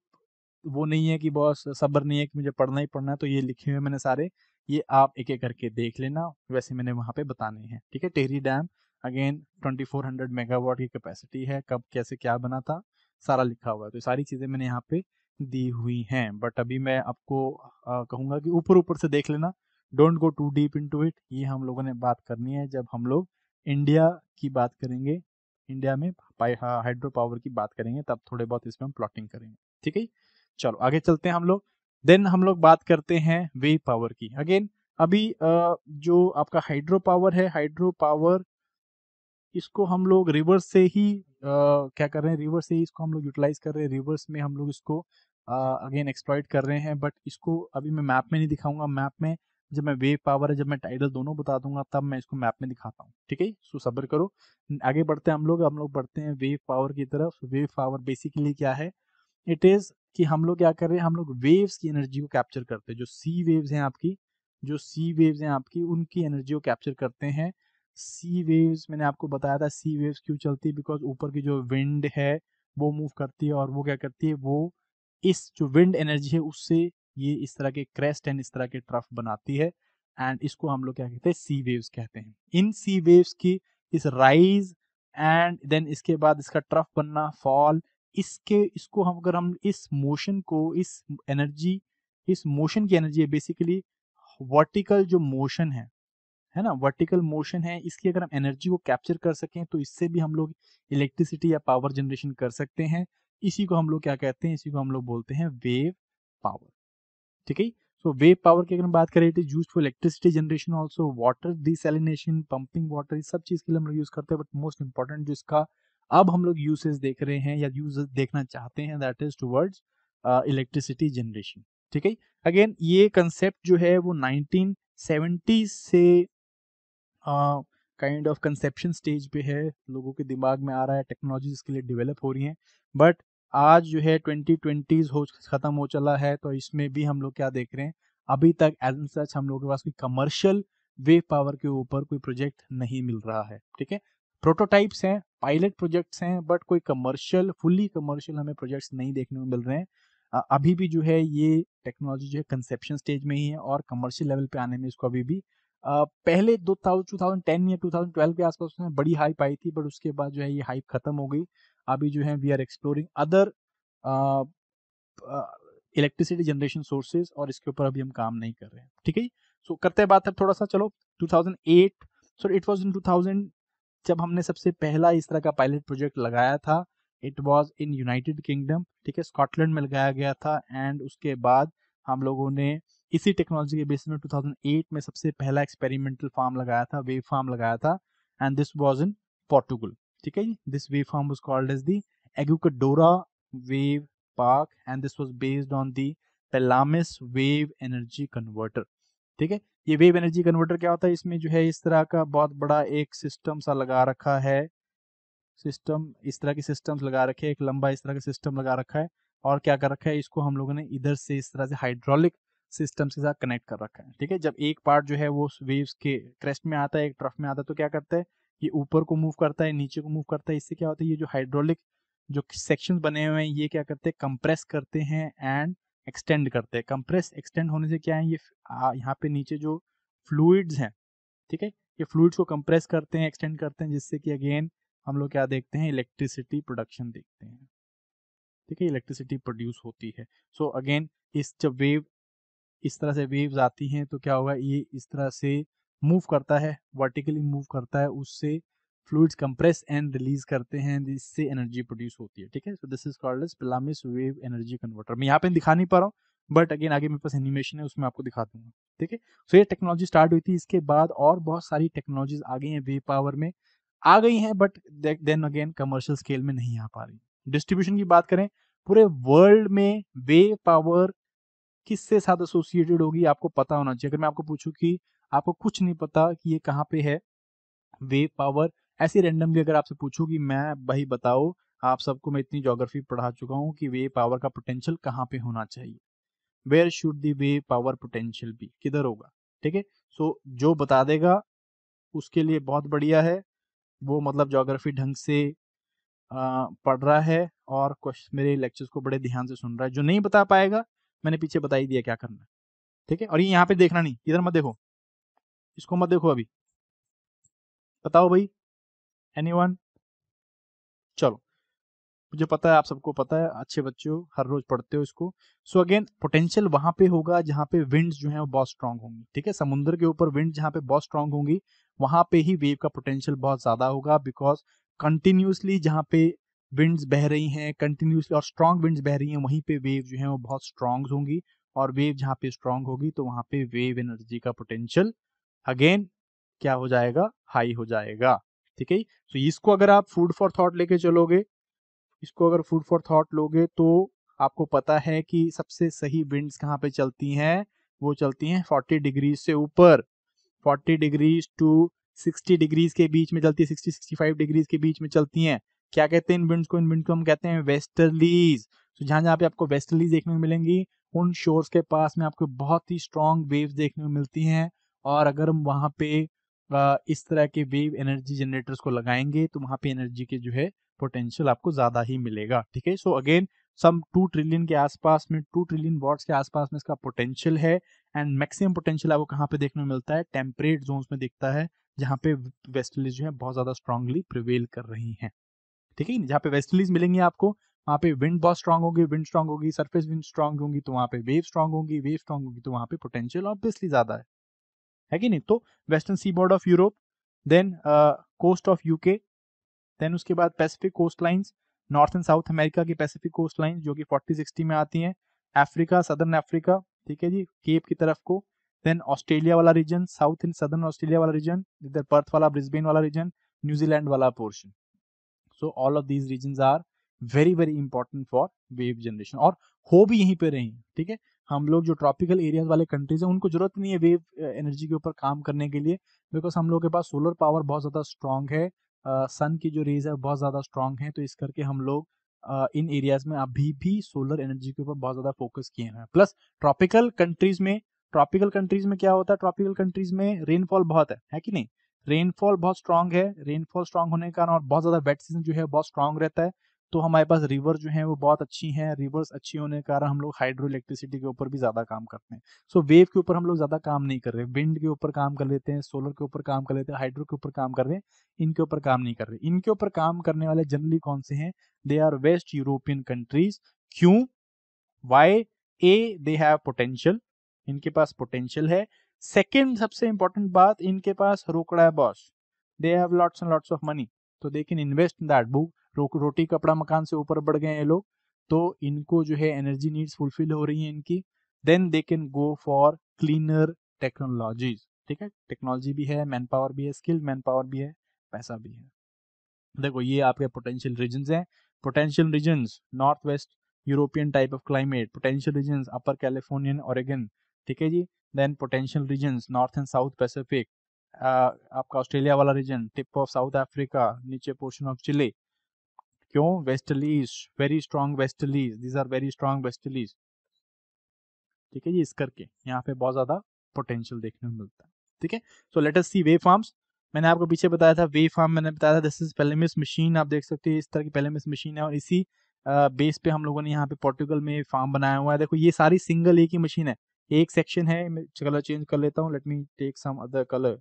वो नहीं है कि बहुत सब्र नहीं है कि मुझे पढ़ना ही पढ़ना है तो ये लिखे हुए मैंने सारे ये आप एक एक करके देख लेना वैसे मैंने वहाँ पे बताने हैं ठीक है टेहरी डैम अगेन 2400 मेगावाट की कैपेसिटी है कब कैसे क्या बना था सारा लिखा हुआ है तो सारी चीज़ें मैंने यहाँ पे दी हुई हैं बट अभी मैं आपको कहूँगा कि ऊपर ऊपर से देख लेना don't go too deep into it ये हम लोगों ने बात करनी है जब हम लोग इंडिया की बात करेंगे इंडिया में हाइड्रो पावर की बात करेंगे तब थोड़े बहुत इसमें हम प्लॉटिंग करेंगे ठीक है चलो आगे चलते हैं हम लोग देन हम लोग बात करते हैं वे पावर की अगेन अभी जो आपका हाइड्रो पावर है हाइड्रो पावर इसको हम लोग रिवर्स से ही आ, क्या कर रहे हैं रिवर्स से ही इसको हम लोग यूटिलाइज कर रहे हैं रिवर्स में हम लोग इसको अगेन एक्सप्लॉइट कर रहे हैं बट इसको अभी मैं मैप में नहीं दिखाऊंगा मैप में जब मैं वेव पावर है जब मैं टाइडल दोनों बता दूंगा तब मैं इसको मैप में दिखाता हूँ ठीक है सो सब्र करो आगे बढ़ते हैं हम लोग हम लोग बढ़ते हैं वेव पावर की तरफ वेव पावर बेसिकली क्या है इट इज़ कि हम लोग क्या कर रहे हैं हम लोग वेव्स की एनर्जी को कैप्चर करते हैं जो सी वेव्स हैं आपकी जो सी वेव्स हैं आपकी उनकी एनर्जी को कैप्चर करते हैं सी वेव्स मैंने आपको बताया था सी वेव्स क्यों चलती है बिकॉज ऊपर की जो विंड है वो मूव करती है और वो क्या करती है वो इस जो विंड एनर्जी है उससे ये इस तरह के क्रेस्ट एंड इस तरह के ट्रफ बनाती है एंड इसको हम लोग क्या कहते हैं सी वेव्स कहते हैं इन सी वेव्स की इस राइज एंड देन इसके बाद इसका ट्रफ बनना फॉल इसके इसको हम अगर हम इस मोशन को इस एनर्जी इस मोशन की एनर्जी है बेसिकली वर्टिकल जो मोशन है है ना वर्टिकल मोशन है इसकी अगर हम एनर्जी को कैप्चर कर सकें तो इससे भी हम लोग इलेक्ट्रिसिटी या पावर जनरेशन कर सकते हैं इसी को हम लोग क्या कहते हैं इसी को हम लोग बोलते हैं वेव पावर ठीक है सो वेव पावर की अगर हम बात करें it is use for electricity generation also water desalination pumping water इस सब चीज़ के लिए हम लोग यूज़ करते हैं बट मोस्ट इंपॉर्टेंट जो इसका अब हम लोग यूसेज देख रहे हैं या यूज देखना चाहते हैं that is towards electricity generation ठीक है अगेन ये कंसेप्ट जो है वो नाइनटीन सेवेंटी से काइंड ऑफ कंसेप्शन स्टेज पे है लोगों के दिमाग में आ रहा है टेक्नोलॉजी इसके लिए डेवलप हो रही हैं बट आज जो है ट्वेंटी ट्वेंटीज हो खत्म हो चला है तो इसमें भी हम लोग क्या देख रहे हैं अभी तक एज सच हम लोगों के पास कोई कमर्शियल वेव पावर के ऊपर कोई प्रोजेक्ट नहीं मिल रहा है ठीक है प्रोटोटाइप्स हैं पायलट प्रोजेक्ट्स हैं बट कोई कमर्शियल फुल्ली कमर्शियल हमें प्रोजेक्ट्स नहीं देखने को मिल रहे हैं अभी भी जो है ये टेक्नोलॉजी जो है कंसेप्शन स्टेज में ही है और कमर्शियल लेवल पे आने में इसको अभी भी पहले दो थाउजेंड टू थाउजेंड टेन या टू थाउजेंड ट्वेल्व के आसपास उसने बड़ी हाइप आई थी बट उसके बाद जो है ये हाइप खत्म हो गई अभी जो है we are exploring other electricity generation sources और इसके ऊपर अभी हम काम नहीं कर रहे हैं ठीक है सो so, करते हैं बात अब थोड़ा सा चलो 2008 सॉरी इट वाज इन 2000 जब हमने सबसे पहला इस तरह का पायलट प्रोजेक्ट लगाया था it was in United Kingdom ठीक है स्कॉटलैंड में लगाया गया था एंड उसके बाद हम लोगों ने इसी टेक्नोलॉजी के बेस में 2008 में सबसे पहला एक्सपेरिमेंटल फार्म लगाया था वेव फार्म लगाया था and this was in Portugal ठीक है जी this wave form was called as the Agucadoura wave park and this was based on the Pelamis wave energy converter ठीक है ये वेव एनर्जी कन्वर्टर क्या होता है इसमें जो है इस तरह का बहुत बड़ा एक सिस्टम सा लगा रखा है सिस्टम इस तरह के सिस्टम लगा रखे एक लंबा इस तरह का सिस्टम लगा रखा है और क्या कर रखा है इसको हम लोगों ने इधर से इस तरह से हाइड्रोलिक सिस्टम के साथ कनेक्ट कर रखा है ठीक है जब एक पार्ट जो है वो वेव्स के क्रेस्ट में आता है एक ट्रफ में आता है तो क्या करते हैं ये ऊपर को मूव करता है नीचे को मूव करता है इससे क्या होता है ये जो हाइड्रोलिक जो सेक्शन बने हुए हैं ये क्या करते हैं कंप्रेस करते हैं एंड एक्सटेंड करते हैं कंप्रेस एक्सटेंड होने से क्या है ये यहाँ पे नीचे जो फ्लूइड्स हैं ठीक है ये फ्लूड्स को कंप्रेस करते हैं एक्सटेंड करते हैं जिससे कि अगेन हम लोग क्या देखते हैं इलेक्ट्रिसिटी प्रोडक्शन देखते हैं ठीक है इलेक्ट्रिसिटी प्रोड्यूस होती है सो so अगेन इस जब वेव इस तरह से वेव्स आती हैं तो क्या होगा ये इस तरह से मूव करता है वर्टिकली मूव करता है उससे फ्लूड्स कंप्रेस एंड रिलीज करते हैं जिससे एनर्जी प्रोड्यूस होती है ठीक है so this is called as Pelamis wave energy converter मैं यहाँ पे दिखा नहीं पा रहा हूँ बट अगेन आगे मेरे पास एनिमेशन है उसमें आपको दिखा दूंगा ठीक है सो ये टेक्नोलॉजी स्टार्ट हुई थी इसके बाद और बहुत सारी टेक्नोलॉजीज आ गई हैं वेव पावर में आ गई हैं but then again commercial scale में नहीं आ पा रही डिस्ट्रीब्यूशन की बात करें पूरे वर्ल्ड में वेव पावर किससे साथ एसोसिएटेड होगी आपको पता होना चाहिए अगर मैं आपको पूछूं कि आपको कुछ नहीं पता कि ये कहाँ पे है वेव पावर ऐसे रेंडमली अगर आपसे पूछूं कि मैं भाई बताओ आप सबको मैं इतनी जोग्राफी पढ़ा चुका हूँ कि वेव पावर का पोटेंशियल कहाँ पे होना चाहिए where should the wave power potential भी किधर होगा ठीक है सो जो बता देगा उसके लिए बहुत बढ़िया है वो मतलब जोग्राफी ढंग से पढ़ रहा है और मेरे लेक्चर्स को बड़े ध्यान से सुन रहा है जो नहीं बता पाएगा मैंने पीछे बता ही दिया क्या करना है ठीक है और ये यहाँ पे देखना नहीं इधर मत देखो इसको मत देखो अभी बताओ भाई एनी चलो मुझे पता है आप सबको पता है अच्छे बच्चे हो हर रोज पढ़ते हो इसको सो अगेन पोटेंशियल वहां पे होगा जहां पे विंड्स जो है वो बहुत स्ट्रांग होंगी ठीक है समुद्र के ऊपर विंड जहां पे बहुत स्ट्रांग होंगी वहां पे ही वेव का पोटेंशियल बहुत ज्यादा होगा बिकॉज कंटिन्यूसली जहां पे विंड्स बह रही हैं कंटिन्यूसली और स्ट्रांग विंड्स बह रही हैं वहीं पे वेव जो है वो बहुत स्ट्रांग होंगी और वेव जहाँ पे स्ट्रांग होगी तो वहां पे वेव एनर्जी का पोटेंशियल अगेन क्या हो जाएगा हाई हो जाएगा ठीक है तो इसको अगर आप फूड फॉर थॉट लेके चलोगे इसको अगर फूड फॉर थॉट लोगे तो आपको पता है कि सबसे सही विंड्स कहाँ पे चलती हैं वो चलती हैं 40 डिग्रीज से ऊपर 40 डिग्रीज टू 60 डिग्रीज के बीच में चलती है 60 65 डिग्रीज के बीच में चलती हैं क्या कहते हैं इन विंड्स को इन विंड को हम कहते हैं वेस्टर्लीज तो जहाँ जहाँ पे आपको वेस्टर्लीज देखने को मिलेंगी उन शोर्स के पास में आपको बहुत ही स्ट्रॉन्ग वेव्स देखने को मिलती हैं और अगर हम वहाँ पे इस तरह के वेव एनर्जी जनरेटर्स को लगाएंगे तो वहाँ पे एनर्जी के जो है पोटेंशियल आपको ज़्यादा ही मिलेगा ठीक है so again some two trillion के आसपास में टू ट्रिलियन वॉट्स के आसपास में इसका पोटेंशियल है एंड मैक्सिमम पोटेंशियल आपको कहाँ पे देखने में मिलता है टेम्परेट जोन में दिखता है जहाँ पे वेस्टलीज जो है बहुत ज़्यादा स्ट्रांगली प्रिवेल कर रही है ठीक है जहाँ पे वेस्टलीज मिलेंगी आपको वहाँ पे विंड बहुत स्ट्रांग होगी विंड स्ट्रांग होगी सरफेस विंड स्ट्रांग होंगी तो वहाँ पे वेव स्ट्रांग होंगी वेव स्ट्रांग होगी तो वहाँ पे पोटेंशियल ऑब्वियसली ज़्यादा है है कि नहीं तो western seaboard of Europe then coast of UK then उसके बाद Pacific coast lines north and south America की पैसिफिक कोस्ट लाइन जो कि फोर्टी सिक्सटी में आती हैं अफ्रीका सदर्न अफ्रीका ठीक है जी केप की तरफ को देन ऑस्ट्रेलिया वाला region south and southern Australia वाला रीजन इधर पर्थ वाला ब्रिस्बेन वाला रीजन न्यूजीलैंड वाला portion so all of these region are very very important for wave generation और हो भी यहीं पे रही ठीक है हम लोग जो ट्रॉपिकल एरियाज वाले कंट्रीज हैं उनको जरूरत नहीं है वेव एनर्जी uh, के ऊपर काम करने के लिए बिकॉज हम लोग के पास सोलर पावर बहुत ज़्यादा स्ट्रांग है सन uh, की जो रेज है बहुत ज़्यादा स्ट्रांग है तो इस करके हम लोग uh, इन एरियाज में अभी भी सोलर एनर्जी के ऊपर बहुत ज़्यादा फोकस किए हैं प्लस ट्रॉपिकल कंट्रीज में ट्रॉपिकल कंट्रीज में क्या होता है ट्रॉपिकल कंट्रीज में रेनफॉल बहुत है है कि नहीं रेनफॉल बहुत स्ट्रांग है रेनफॉल स्ट्रांग होने के कारण और बहुत ज़्यादा वेट सीजन जो है बहुत स्ट्रांग रहता है तो हमारे पास रिवर जो है वो बहुत अच्छी हैं रिवर्स अच्छी होने के कारण हम लोग हाइड्रो इलेक्ट्रिसिटी के ऊपर भी ज़्यादा काम करते हैं सो so, वेव के ऊपर हम लोग ज़्यादा काम नहीं कर रहे विंड के ऊपर काम कर लेते हैं सोलर के ऊपर काम कर लेते हैं हाइड्रो के ऊपर काम कर रहे हैं इनके ऊपर काम नहीं कर रहे इनके ऊपर काम करने वाले जनरली कौन से हैं they are west European countries क्यों why a they have potential इनके पास पोटेंशियल है सेकेंड सबसे इंपॉर्टेंट बात इनके पास रोकड़ा है boss they have lots and lots of money तो they can invest in that बुक रोटी कपड़ा मकान से ऊपर बढ़ गए हैं लोग तो इनको जो है एनर्जी नीड्स फुलफिल हो रही है इनकी then they can go for cleaner technologies ठीक है टेक्नोलॉजी भी है मैन पावर भी है स्किल्ड मैन पावर भी है पैसा भी है देखो ये आपके पोटेंशियल रीजन हैं potential region north west European type of climate potential region upper Californian Oregon ठीक है जी then potential region north and south Pacific आपका ऑस्ट्रेलिया वाला region tip of South Africa नीचे पोर्शन ऑफ चिले क्यों westerlies very strong westerlies these are very strong westerlies ठीक है जी इस करके यहाँ पे बहुत ज्यादा पोटेंशियल देखने को मिलता है ठीक है सो लेट अस सी वे फार्म्स मैंने आपको पीछे बताया था वे फार्म मैंने बताया था दिस इज पेलेमिस मशीन आप देख सकते हैं इस तरह की पेलेमिस मशीन है और इसी बेस पे हम लोगों ने यहाँ पे पोर्टुगल में फार्म बनाया हुआ है देखो ये सारी सिंगल एक ही मशीन है एक सेक्शन है मैं कलर चेंज कर लेता हूँ let me take some other colour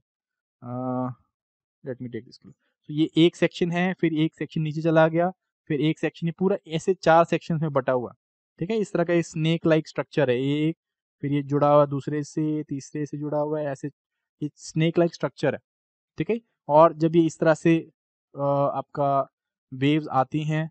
let me take this colour तो ये एक सेक्शन है फिर एक सेक्शन नीचे चला गया फिर एक सेक्शन ये पूरा ऐसे चार सेक्शन में बटा हुआ ठीक है इस तरह का स्नेक लाइक स्ट्रक्चर है एक फिर ये जुड़ा हुआ दूसरे से तीसरे से जुड़ा हुआ है ऐसे ये स्नेक लाइक स्ट्रक्चर है ठीक है और जब ये इस तरह से आपका वेव्स आती हैं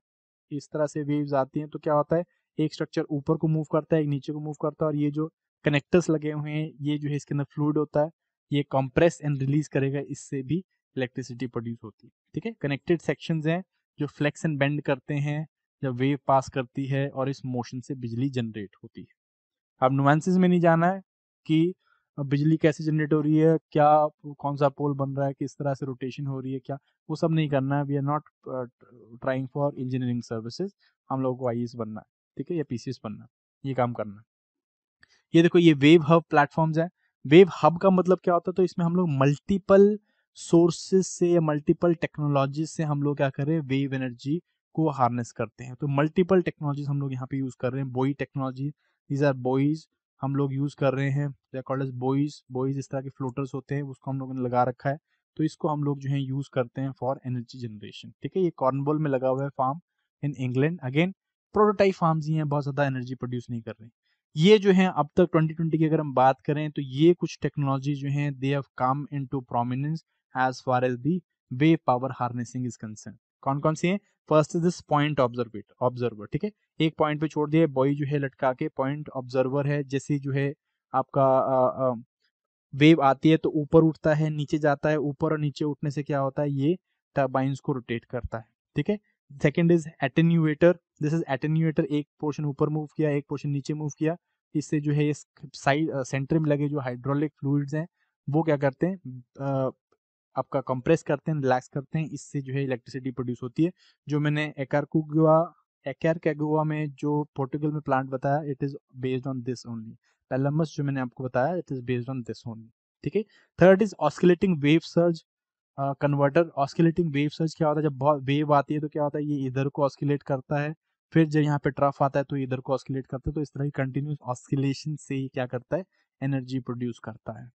इस तरह से वेव्स आती हैं तो क्या होता है एक स्ट्रक्चर ऊपर को मूव करता है एक नीचे को मूव करता है और ये जो कनेक्टर्स लगे हुए हैं ये जो है इसके अंदर फ्लूड होता है ये कंप्रेस एंड रिलीज करेगा इससे भी इलेक्ट्रिसिटी प्रोड्यूस होती है ठीक है कनेक्टेड सेक्शंस हैं जो फ्लेक्स एंड बेंड करते हैं जब वेव पास करती है और इस मोशन से बिजली जनरेट होती है अब नुमांसिस में नहीं जाना है कि बिजली कैसे जनरेट हो रही है क्या कौन सा पोल बन रहा है किस तरह से रोटेशन हो रही है क्या वो सब नहीं करना है we are not trying for engineering services हम लोगों को आई e बनना है ठीक है या पी बनना ये काम करना ये देखो ये वेव हब प्लेटफॉर्म्स है वेव हब का मतलब क्या होता है तो इसमें हम लोग मल्टीपल सोर्सेज से या मल्टीपल टेक्नोलॉजी से हम लोग क्या करें वेव एनर्जी को हार्नेस करते हैं तो मल्टीपल टेक्नोलॉजीज हम लोग यहाँ पे यूज कर रहे हैं बोई टेक्नोलॉजी दीज आर बोईज हम लोग यूज कर रहे हैं कॉल्ड बोईज बोईज इस तरह के फ्लोटर्स होते हैं उसको हम लोगों ने लगा रखा है तो इसको हम लोग जो है यूज करते हैं फॉर एनर्जी जनरेशन ठीक है ये कॉर्नबोल में लगा हुआ है farm in England again prototype farm ही हैं बहुत ज्यादा एनर्जी प्रोड्यूस नहीं कर रहे हैं ये जो है अब तक 2020 की अगर हम बात करें तो ये कुछ टेक्नोलॉजी जो है they have come into prominence as far as the wave power harnessing is concern कौन कौन सी है फर्स्ट इज दिस पॉइंट ऑब्जर्वेट ऑब्जर्वर ठीक है एक पॉइंट पे छोड़ दिया बॉय जो है लटका के पॉइंट ऑब्जर्वर है जैसे जो है आपका वेव आती है तो ऊपर उठता है नीचे जाता है ऊपर और नीचे उठने से क्या होता है ये टर्बाइंस को रोटेट करता है ठीक है second is attenuator this is attenuator एक पोर्शन ऊपर मूव किया एक पोर्शन नीचे मूव किया इससे जो है ये साइड सेंटर में लगे जो हाइड्रोलिक फ्लूड्स हैं वो क्या करते हैं आपका कंप्रेस करते हैं रिलैक्स करते हैं इससे जो है इलेक्ट्रिसिटी प्रोड्यूस होती है जो मैंने एकारकुआ एकेर कैगुआ में जो पोर्टुगल में प्लांट बताया it is based on this only Pelamis जो मैंने आपको बताया it is based on this only ठीक है third is oscillating wave surge converter oscillating wave surge क्या होता है जब बहुत वेव आती है तो क्या होता है ये इधर को ऑस्किलेट करता है फिर जब यहाँ पे ट्रफ आता है तो इधर को ऑस्किलेट करता है तो इस तरह की कंटिन्यूस ऑस्किलेशन से ही क्या करता है एनर्जी प्रोड्यूस करता है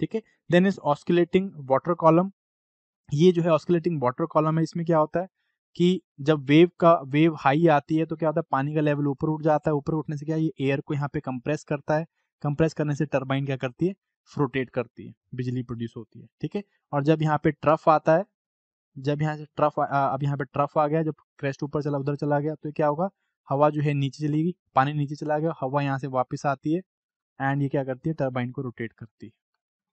ठीक है then is oscillating water column ये जो है ऑस्कुलेटिंग वाटर कॉलम है इसमें क्या होता है कि जब वेव का वेव हाई आती है तो क्या होता है पानी का लेवल ऊपर उठ जाता है ऊपर उठने से क्या ये एयर को यहाँ पे कंप्रेस करता है कंप्रेस करने से टर्बाइन क्या करती है फ्रोटेट करती है बिजली प्रोड्यूस होती है ठीक है और जब यहाँ पे ट्रफ आता है जब यहाँ से ट्रफ अब यहाँ पे ट्रफ आ गया जब क्रेस्ट ऊपर चला उधर चला गया तो क्या होगा हवा जो है नीचे चलेगी पानी नीचे चला गया हवा यहाँ से वापस आती है एंड ये क्या करती है टर्बाइन को रोटेट करती है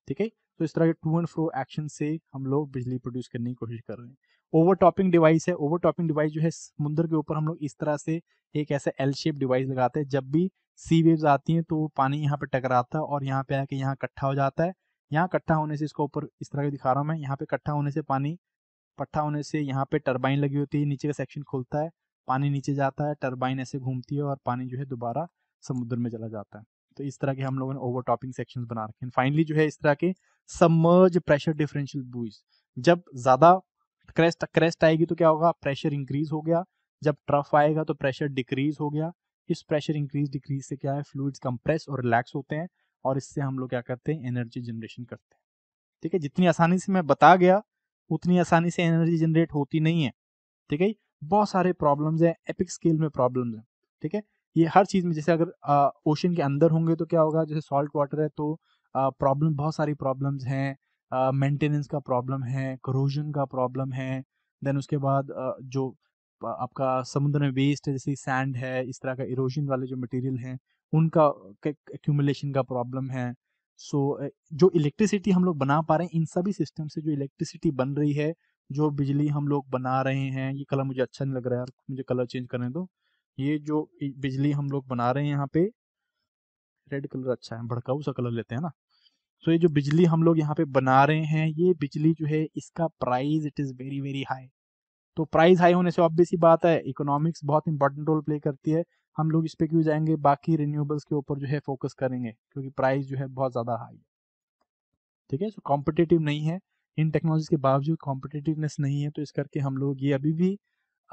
ठीक है तो इस तरह के टू एंड फ्रो एक्शन से हम लोग बिजली प्रोड्यूस करने की कोशिश कर रहे हैं ओवर टॉपिंग डिवाइस है ओवर टॉपिंग डिवाइस जो है समुद्र के ऊपर हम लोग इस तरह से एक ऐसा एल शेप डिवाइस लगाते हैं जब भी सी वेव्स आती हैं तो पानी यहाँ पे टकराता है और यहाँ पे आके यहाँ इकट्ठा हो जाता है यहाँ इकट्ठा होने से इसको ऊपर इस तरह के दिखा रहा हूँ मैं यहाँ पे इकट्ठा होने से पानी इकट्ठा होने से यहाँ पे टर्बाइन लगी होती है नीचे का सेक्शन खुलता है पानी नीचे जाता है टर्बाइन ऐसे घूमती है और पानी जो है दोबारा समुद्र में चला जाता है तो इस तरह के हम लोगों ने ओवर टॉपिंग सेक्शन बना रखे हैं फाइनली जो है इस तरह के समर्ज प्रेशर डिफरेंशियल बुइज जब ज्यादा क्रेस्ट क्रेस्ट आएगी तो क्या होगा प्रेशर इंक्रीज हो गया जब ट्रफ आएगा तो प्रेशर डिक्रीज हो गया इस प्रेशर इंक्रीज डिक्रीज से क्या है फ्लूड्स कंप्रेस और रिलैक्स होते हैं और इससे हम लोग क्या करते हैं एनर्जी जनरेशन करते हैं ठीक है जितनी आसानी से मैं बता गया उतनी आसानी से एनर्जी जनरेट होती नहीं है ठीक है बहुत सारे प्रॉब्लम्स हैं एपिक स्केल में प्रॉब्लम्स हैं ठीक है ये हर चीज़ में जैसे अगर ओशन के अंदर होंगे तो क्या होगा जैसे सॉल्ट वाटर है तो प्रॉब्लम बहुत सारी प्रॉब्लम्स हैं मेंटेनेंस का प्रॉब्लम है करोजन का प्रॉब्लम है देन उसके बाद आ, जो आपका समुद्र में वेस्ट है जैसे सैंड है इस तरह का इरोजन वाले जो मटेरियल हैं उनका एक्यूमुलेशन का प्रॉब्लम है सो so, जो इलेक्ट्रिसिटी हम लोग बना पा रहे हैं इन सभी सिस्टम से जो इलेक्ट्रिसिटी बन रही है जो बिजली हम लोग बना रहे हैं ये कलर मुझे अच्छा नहीं लग रहा है मुझे कलर चेंज करने दो ये जो बिजली हम लोग बना रहे हैं यहाँ पे रेड कलर अच्छा है भड़काऊ सा कलर लेते हैं ना सो ये जो बिजली हम लोग यहाँ पे बना रहे हैं ये बिजली जो है इसका price it is very very high तो प्राइस हाई होने से ऑब्वियस ही बात है इकोनॉमिक्स बहुत इंपॉर्टेंट रोल प्ले करती है हम लोग इस पर क्यों जाएंगे बाकी रिन्यूएबल्स के ऊपर जो है फोकस करेंगे क्योंकि प्राइस जो है बहुत ज़्यादा हाई है ठीक है सो कॉम्पिटेटिव नहीं है इन टेक्नोलॉजीज के बावजूद कॉम्पिटेटिवनेस नहीं है तो इस करके हम लोग ये अभी भी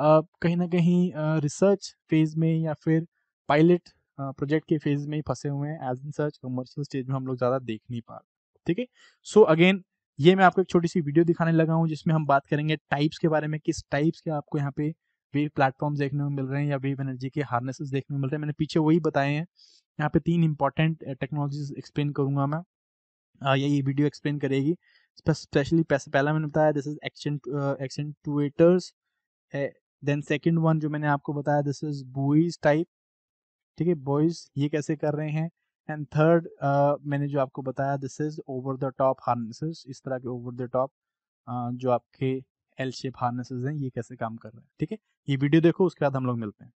कहीं ना कहीं रिसर्च फेज में या फिर पायलट प्रोजेक्ट के फेज में ही फंसे हुए हैं as in search commercial stage में हम लोग ज़्यादा देख नहीं पा रहे ठीक है सो अगेन ये मैं आपको एक छोटी सी वीडियो दिखाने लगा हूँ जिसमें हम बात करेंगे टाइप्स के बारे में किस टाइप्स के आपको यहाँ पे वेव प्लेटफॉर्म देखने में मिल रहे हैं या वेव एनर्जी के हार्नेसेस देखने में मिल रहे हैं मैंने पीछे वही बताए हैं यहाँ पे तीन इंपॉर्टेंट टेक्नोलॉजीज एक्सप्लेन करूंगा मैं या ये वीडियो एक्सप्लेन करेगी स्पेशली पहला मैंने बताया दिस इज एक्सेंट एक्सेंटुएटर्स है देन सेकेंड वन जो मैंने आपको बताया दिस इज बॉयज टाइप ठीक है बॉयज ये कैसे कर रहे हैं एंड थर्ड uh, मैंने जो आपको बताया this is over the top harnesses इस तरह के ओवर द टॉप जो आपके एल शेप हार्नेसेस हैं ये कैसे काम कर रहे हैं ठीक है ये वीडियो देखो उसके बाद हम लोग मिलते हैं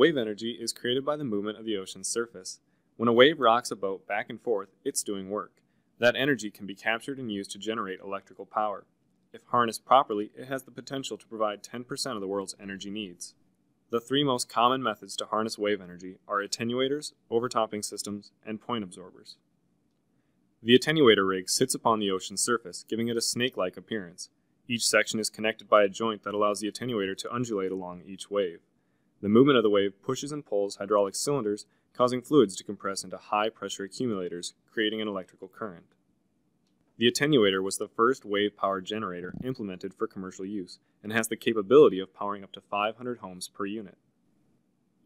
Wave energy is created by the movement of the ocean's surface. When a wave rocks a boat back and forth, it's doing work. That energy can be captured and used to generate electrical power. if harnessed properly, it has the potential to provide 10% of the world's energy needs. The three most common methods to harness wave energy are attenuators, overtopping systems, and point absorbers. The attenuator rig sits upon the ocean's surface, giving it a snake-like appearance. Each section is connected by a joint that allows the attenuator to undulate along each wave. The movement of the wave pushes and pulls hydraulic cylinders, causing fluids to compress into high pressure accumulators, creating an electrical current. The attenuator was the first wave powered generator implemented for commercial use and has the capability of powering up to 500 homes per unit.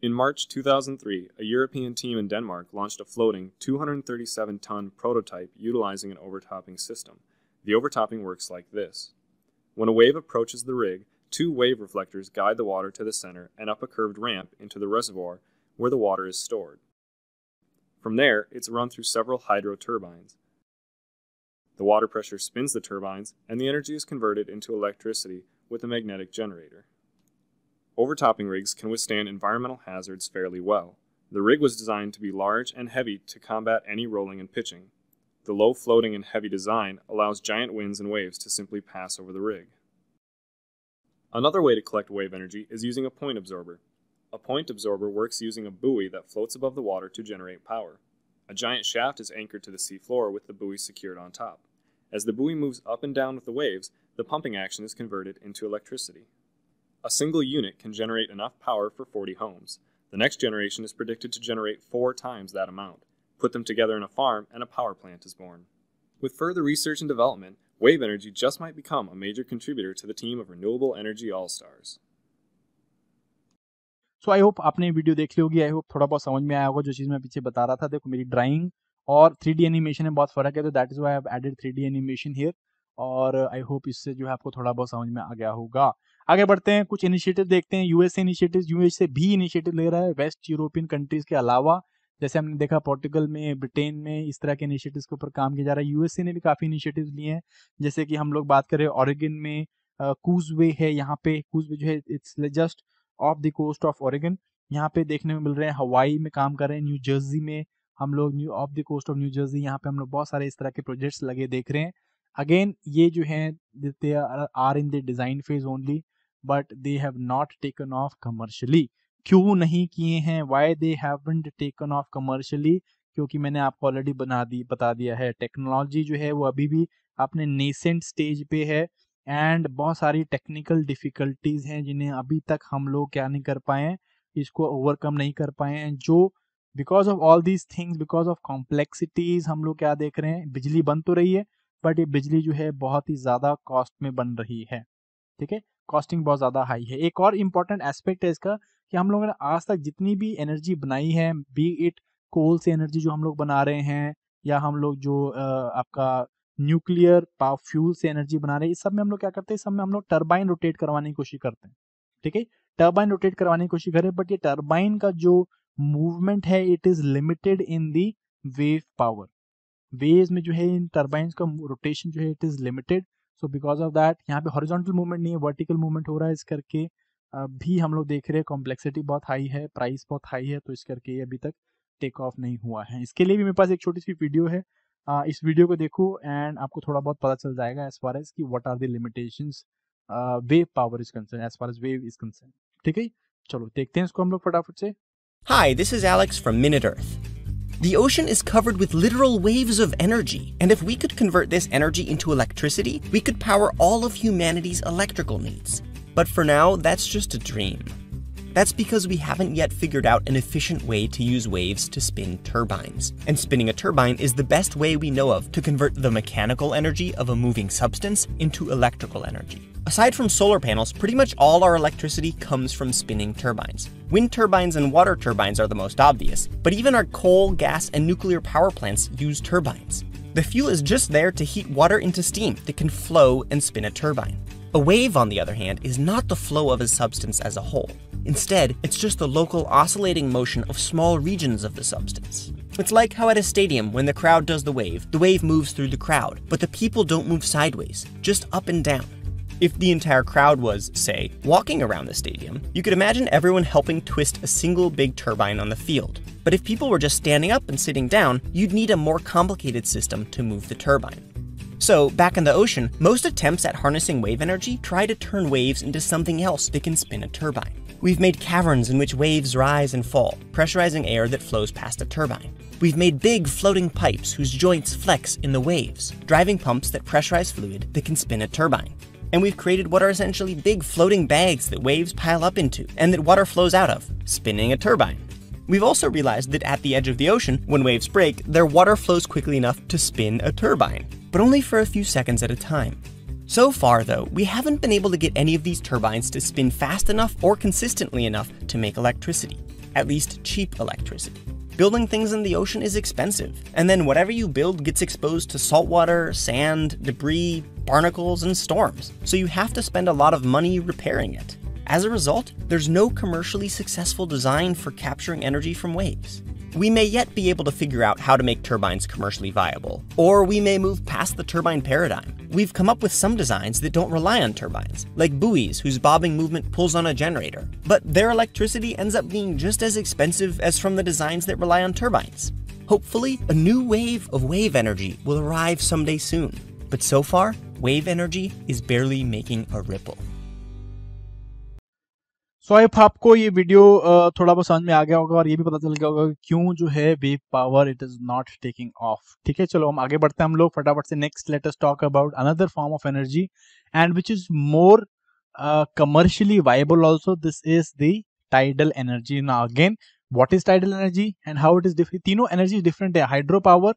In March 2003, a European team in Denmark launched a floating 237 ton prototype utilizing an overtopping system. The overtopping works like this When a wave approaches the rig, two wave reflectors guide the water to the center and up a curved ramp into the reservoir where the water is stored. From there, it's run through several hydro turbines. The water pressure spins the turbines, and the energy is converted into electricity with a magnetic generator. Overtopping rigs can withstand environmental hazards fairly well. The rig was designed to be large and heavy to combat any rolling and pitching. The low floating and heavy design allows giant winds and waves to simply pass over the rig. Another way to collect wave energy is using a point absorber. A point absorber works using a buoy that floats above the water to generate power. A giant shaft is anchored to the seafloor with the buoy secured on top. As the buoy moves up and down with the waves, the pumping action is converted into electricity. A single unit can generate enough power for 40 homes. The next generation is predicted to generate four times that amount. Put them together in a farm, and a power plant is born. With further research and development, wave energy just might become a major contributor to the team of renewable energy all stars. So I hope you have देख ली होगी I hope थोड़ा बहुत समझ में आया होगा जो चीज़ मैं और थ्री डी एनिमेशन में बहुत फ़र्क है तो that is why added three D animation here और आई होप इससे जो है आपको थोड़ा बहुत समझ में आ गया होगा आगे बढ़ते हैं कुछ इनिशिएटिव देखते हैं यूएस इनिशिएटिव यूएस से भी इनिशिएटिव ले रहा है वेस्ट यूरोपियन कंट्रीज के अलावा जैसे हमने देखा पोर्टुगल में ब्रिटेन में इस तरह के इनिशिएटिव के ऊपर काम किया जा रहा है यूएसए ने भी काफ़ी इनिशिएटिव लिए हैं जैसे कि हम लोग बात करें ऑरिगिन में कूजवे है यहाँ पे कूजवे जो है it's just off the coast of Oregon यहाँ पे देखने में मिल रहे हैं हवाई में काम कर रहे हैं न्यू जर्सी में हम लोग new off the coast of New Jersey यहाँ पे हम लोग बहुत सारे इस तरह के प्रोजेक्ट्स लगे देख रहे हैं अगेन ये जो है they are in the design phase only but they have not taken off commercially क्यों नहीं किए हैं why they have taken off commercially क्योंकि मैंने आपको ऑलरेडी बना दी बता दिया है टेक्नोलॉजी जो है वो अभी भी अपने नेसेंट स्टेज पे है एंड बहुत सारी टेक्निकल डिफिकल्टीज हैं जिन्हें अभी तक हम लोग क्या नहीं कर पाए इसको ओवरकम नहीं कर पाए हैं जो because of all these things because of complexities हम लोग क्या देख रहे हैं बिजली बन तो रही है बट ये बिजली जो है बहुत ही ज़्यादा कॉस्ट में बन रही है ठीक है कॉस्टिंग बहुत ज़्यादा हाई है एक और इम्पॉर्टेंट एस्पेक्ट है इसका कि हम लोगों ने आज तक जितनी भी एनर्जी बनाई है बी इट कोल से एनर्जी जो हम लोग बना रहे हैं या हम लोग जो आपका न्यूक्लियर पावर फ्यूल से एनर्जी बना रहे हैं इस सब में हम लोग क्या करते हैं सब में हम लोग टर्बाइन रोटेट करवाने की कोशिश करते हैं ठीक है टर्बाइन रोटेट करवाने की कोशिश करें बट ये टर्बाइन का जो मूवमेंट है it is limited in the wave power wave में जो है इन टर्बाइन का रोटेशन जो है it is limited so because of that यहाँ पे हॉरिजॉन्टल मूवमेंट नहीं है वर्टिकल मूवमेंट हो रहा है इस करके भी हम लोग देख रहे हैं कॉम्प्लेक्सिटी बहुत हाई है प्राइस बहुत हाई है तो इस करके ये अभी तक टेक ऑफ नहीं हुआ है इसके लिए भी मेरे पास एक छोटी सी वीडियो है आ, इस वीडियो को देखो एंड आपको थोड़ा बहुत पता चल जाएगा एज फार एज की what are the wave power is concern as far as wave is concern ठीक है चलो देखते हैं इसको हम लोग फटाफट से Hi, this is Alex from Minute Earth. The ocean is covered with literal waves of energy, and if we could convert this energy into electricity, we could power all of humanity's electrical needs. But for now, that's just a dream. That's because we haven't yet figured out an efficient way to use waves to spin turbines. And spinning a turbine is the best way we know of to convert the mechanical energy of a moving substance into electrical energy. Aside from solar panels, pretty much all our electricity comes from spinning turbines. Wind turbines and water turbines are the most obvious, but even our coal, gas, and nuclear power plants use turbines. The fuel is just there to heat water into steam that can flow and spin a turbine. A wave, on the other hand, is not the flow of a substance as a whole. Instead, it's just the local oscillating motion of small regions of the substance. It's like how at a stadium, when the crowd does the wave, the wave moves through the crowd, but the people don't move sideways, just up and down. If the entire crowd was, say, walking around the stadium, you could imagine everyone helping twist a single big turbine on the field. But if people were just standing up and sitting down, you'd need a more complicated system to move the turbine. So, back in the ocean, most attempts at harnessing wave energy try to turn waves into something else that can spin a turbine. We've made caverns in which waves rise and fall, pressurizing air that flows past a turbine. We've made big floating pipes whose joints flex in the waves, driving pumps that pressurize fluid that can spin a turbine. And we've created what are essentially big floating bags that waves pile up into and that water flows out of, spinning a turbine. We've also realized that at the edge of the ocean, when waves break, their water flows quickly enough to spin a turbine, but only for a few seconds at a time. So far, though, we haven't been able to get any of these turbines to spin fast enough or consistently enough to make electricity, at least cheap electricity. Building things in the ocean is expensive, and then whatever you build gets exposed to saltwater, sand, debris, barnacles, and storms, so you have to spend a lot of money repairing it. As a result, there's no commercially successful design for capturing energy from waves. We may yet be able to figure out how to make turbines commercially viable, or we may move past the turbine paradigm. We've come up with some designs that don't rely on turbines, like buoys whose bobbing movement pulls on a generator, but their electricity ends up being just as expensive as from the designs that rely on turbines. Hopefully, a new wave of wave energy will arrive someday soon, but so far, wave energy is barely making a ripple. So I hope आपको ये video थोड़ा बहुत समझ में आ गया होगा और ये भी पता चल गया होगा क्यों जो है wave power it is not taking off ठीक है चलो हम आगे बढ़ते हैं हम लोग फटाफट से next latest talk about another form of energy and which is more commercially viable also this is the tidal energy ना again what is tidal energy and how it is different तीनों एनर्जी डिफरेंट है hydro power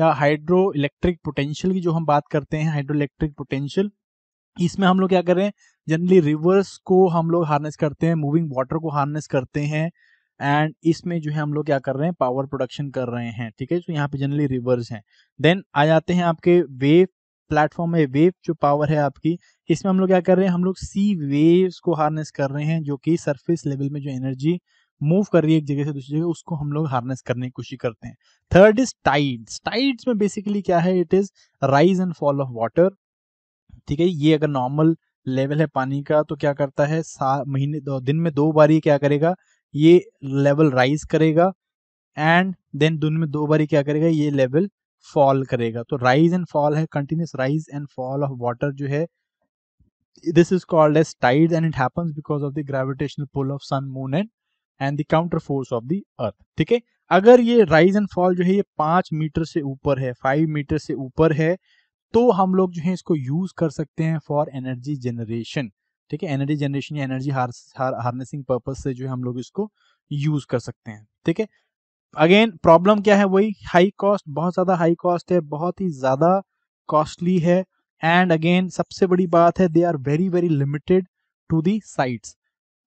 या hydro electric potential की जो हम बात करते हैं हाइड्रो इलेक्ट्रिक पोटेंशियल इसमें हम लोग क्या कर रहे हैं जनरली रिवर्स को हम लोग हार्नेस करते हैं मूविंग वाटर को हार्नेस करते हैं एंड इसमें जो है हम लोग क्या कर रहे हैं पावर प्रोडक्शन कर रहे हैं ठीक है तो यहाँ पे जनरली रिवर्स हैं देन आ जाते हैं आपके वेव प्लेटफॉर्म में वेव जो पावर है आपकी इसमें हम लोग क्या कर रहे हैं हम लोग सी वेव्स को हार्नेस कर रहे हैं जो कि सरफेस लेवल में जो एनर्जी मूव कर रही है एक जगह से दूसरी जगह उसको हम लोग हार्नेस करने की कोशिश करते हैं थर्ड इज टाइड्स टाइड्स में बेसिकली क्या है it is rise and fall of water ठीक है ये अगर नॉर्मल लेवल है पानी का तो क्या करता है महीने दिन में दो बार ये क्या करेगा ये लेवल राइज करेगा एंड देन दिन में दो बार क्या करेगा ये लेवल फॉल करेगा तो राइज एंड फॉल है continuous rise and fall of water जो है this is called as tide and it happens because of the gravitational pull of sun moon and and the counter force of the earth ठीक है अगर ये rise and fall जो है ये पांच मीटर से ऊपर है फाइव मीटर से ऊपर है तो हम लोग जो है इसको यूज कर सकते हैं फॉर एनर्जी जनरेशन ठीक है एनर्जी जनरेशन या एनर्जी हार्नेसिंग पर्पज से जो है हम लोग इसको यूज कर सकते हैं ठीक है अगेन प्रॉब्लम क्या है वही हाई कॉस्ट बहुत ज्यादा हाई कॉस्ट है बहुत ही ज्यादा कॉस्टली है एंड अगेन सबसे बड़ी बात है they are very very limited to the sites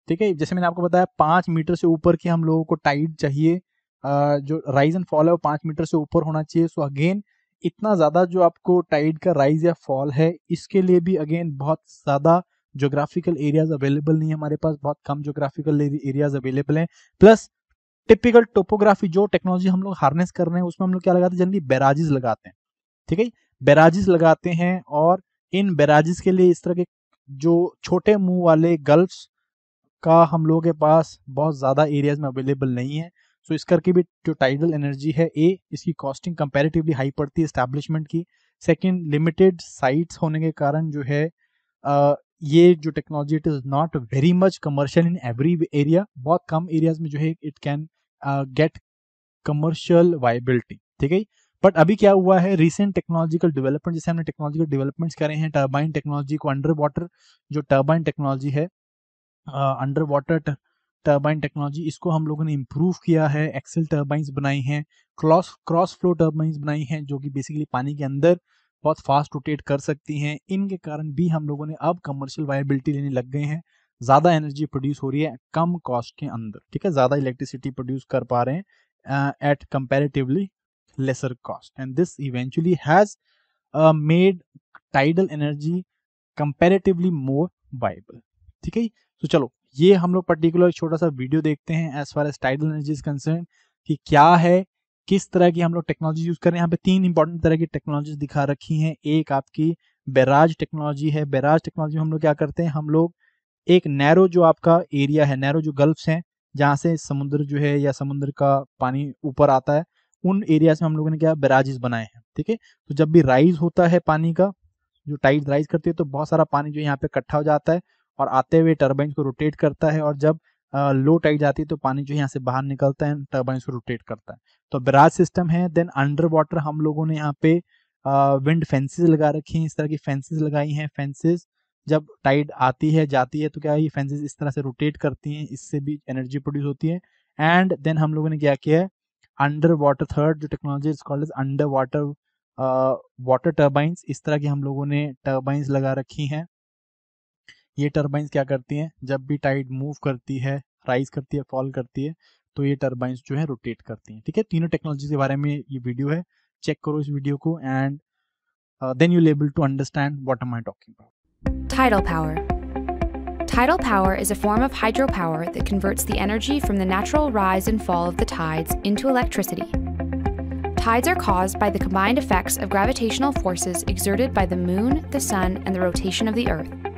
ठीक है जैसे मैंने आपको बताया पांच मीटर से ऊपर की हम लोगों को टाइट चाहिए जो राइज एंड फॉल है वो पांच मीटर से ऊपर होना चाहिए सो अगेन इतना ज़्यादा जो आपको टाइड का राइज या फॉल है इसके लिए भी अगेन बहुत ज़्यादा जोग्राफिकल एरियाज अवेलेबल नहीं है हमारे पास बहुत कम जोग्राफिकल एरियाज अवेलेबल हैं प्लस टिपिकल टोपोग्राफी जो टेक्नोलॉजी हम लोग हार्नेस कर रहे हैं उसमें हम लोग क्या लगाते हैं जनरली बैराजेस लगाते हैं ठीक है बैराजेस लगाते हैं और इन बैराजेस के लिए इस तरह के जो छोटे मुंह वाले गल्फ्स का हम लोगों के पास बहुत ज़्यादा एरियाज में अवेलेबल नहीं है सो इस करके भी जो टाइडल एनर्जी है ए इसकी कॉस्टिंग कंपेरेटिवली हाई पड़ती है इस्टेब्लिशमेंट की सेकेंड लिमिटेड साइट्स होने के कारण जो है आ, ये जो technology it is not very much commercial in every area बहुत कम एरियाज में जो है it can get commercial viability ठीक है बट अभी क्या हुआ है रिसेंट टेक्नोलॉजिकल डेवलपमेंट जैसे हमने टेक्नोलॉजिकल डेवलपमेंट्स करे हैं टर्बाइन टेक्नोलॉजी को अंडर वाटर जो टर्बाइन टेक्नोलॉजी है अंडर वाटर टर्बाइन टेक्नोलॉजी इसको हम लोगों ने इम्प्रूव किया है एक्सेल टर्बाइंस बनाई हैं क्रॉस क्रॉस फ्लो टर्बाइंस बनाई हैं जो कि बेसिकली पानी के अंदर बहुत फास्ट रोटेट कर सकती हैं इनके कारण भी हम लोगों ने अब कमर्शियल वायबिलिटी लेने लग गए हैं ज़्यादा एनर्जी प्रोड्यूस हो रही है कम कॉस्ट के अंदर ठीक है ज़्यादा इलेक्ट्रिसिटी प्रोड्यूस कर पा रहे हैं at comparatively lesser cost and this eventually has made tidal energy comparatively more viable ठीक है तो चलो ये हम लोग पर्टिकुलर छोटा सा वीडियो देखते हैं as far as tidal energy is concern कि क्या है किस तरह की हम लोग टेक्नोलॉजी यूज कर रहे हैं यहाँ पे तीन इंपॉर्टेंट तरह की टेक्नोलॉजी दिखा रखी हैं एक आपकी बैराज टेक्नोलॉजी है बैराज टेक्नोलॉजी हम लोग क्या करते हैं हम लोग एक नैरो जो आपका एरिया है नैरो जो गल्फ्स हैं जहाँ से समुद्र जो है या समुद्र का पानी ऊपर आता है उन एरियाज में हम लोगों ने क्या बैराजेस बनाए हैं ठीक है तो जब भी राइज होता है पानी का जो टाइड राइज करती है तो बहुत सारा पानी जो यहाँ पे इकट्ठा हो जाता है और आते हुए टर्बाइन को रोटेट करता है और जब लो टाइट जाती है तो पानी जो यहाँ से बाहर निकलता है टर्बाइन को रोटेट करता है तो बराज सिस्टम है देन अंडर वाटर हम लोगों ने यहाँ पे विंड फेंसेज लगा रखी हैं इस तरह की फेंसेज लगाई हैं फेंसेज जब टाइड आती है जाती है तो क्या ये फेंसेस इस तरह से रोटेट करती हैं इससे भी एनर्जी प्रोड्यूस होती है एंड देन हम लोगों ने क्या किया है अंडर वाटर थर्ड जो technology underwater water turbines इस तरह की हम लोगों ने टर्बाइंस लगा रखी हैं ये टर्बाइंस क्या करती हैं जब भी टाइड मूव करती है राइज करती है फॉल करती है तो ये टर्बाइंस जो है रोटेट करती हैं ठीक है तीनों टेक्नोलॉजी के बारे में ये वीडियो है चेक करो इस वीडियो को and then you able to understand what am I talking about tidal power Tidal power is a form of hydropower that converts the energy from the natural rise and fall of the tides into electricity. Tides are caused by the combined effects of gravitational forces exerted by the moon, the sun, and the rotation of the earth.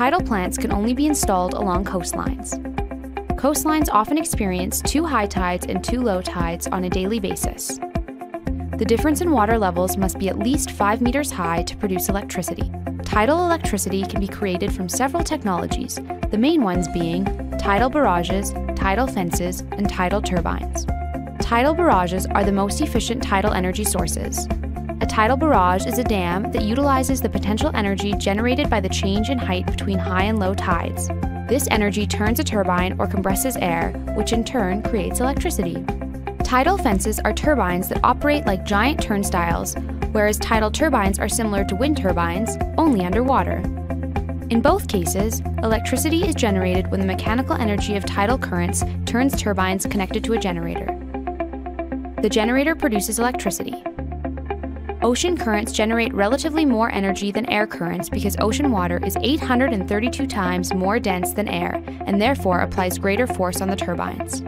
tidal plants can only be installed along coastlines. Coastlines often experience two high tides and two low tides on a daily basis. The difference in water levels must be at least 5 meters high to produce electricity. Tidal electricity can be created from several technologies, the main ones being tidal barrages, tidal fences, and tidal turbines. Tidal barrages are the most efficient tidal energy sources, a tidal barrage is a dam that utilizes the potential energy generated by the change in height between high and low tides. This energy turns a turbine or compresses air, which in turn creates electricity. Tidal fences are turbines that operate like giant turnstiles, whereas tidal turbines are similar to wind turbines, only underwater. In both cases, electricity is generated when the mechanical energy of tidal currents turns turbines connected to a generator. The generator produces electricity, Ocean currents generate relatively more energy than air currents because ocean water is 832 times more dense than air and therefore applies greater force on the turbines.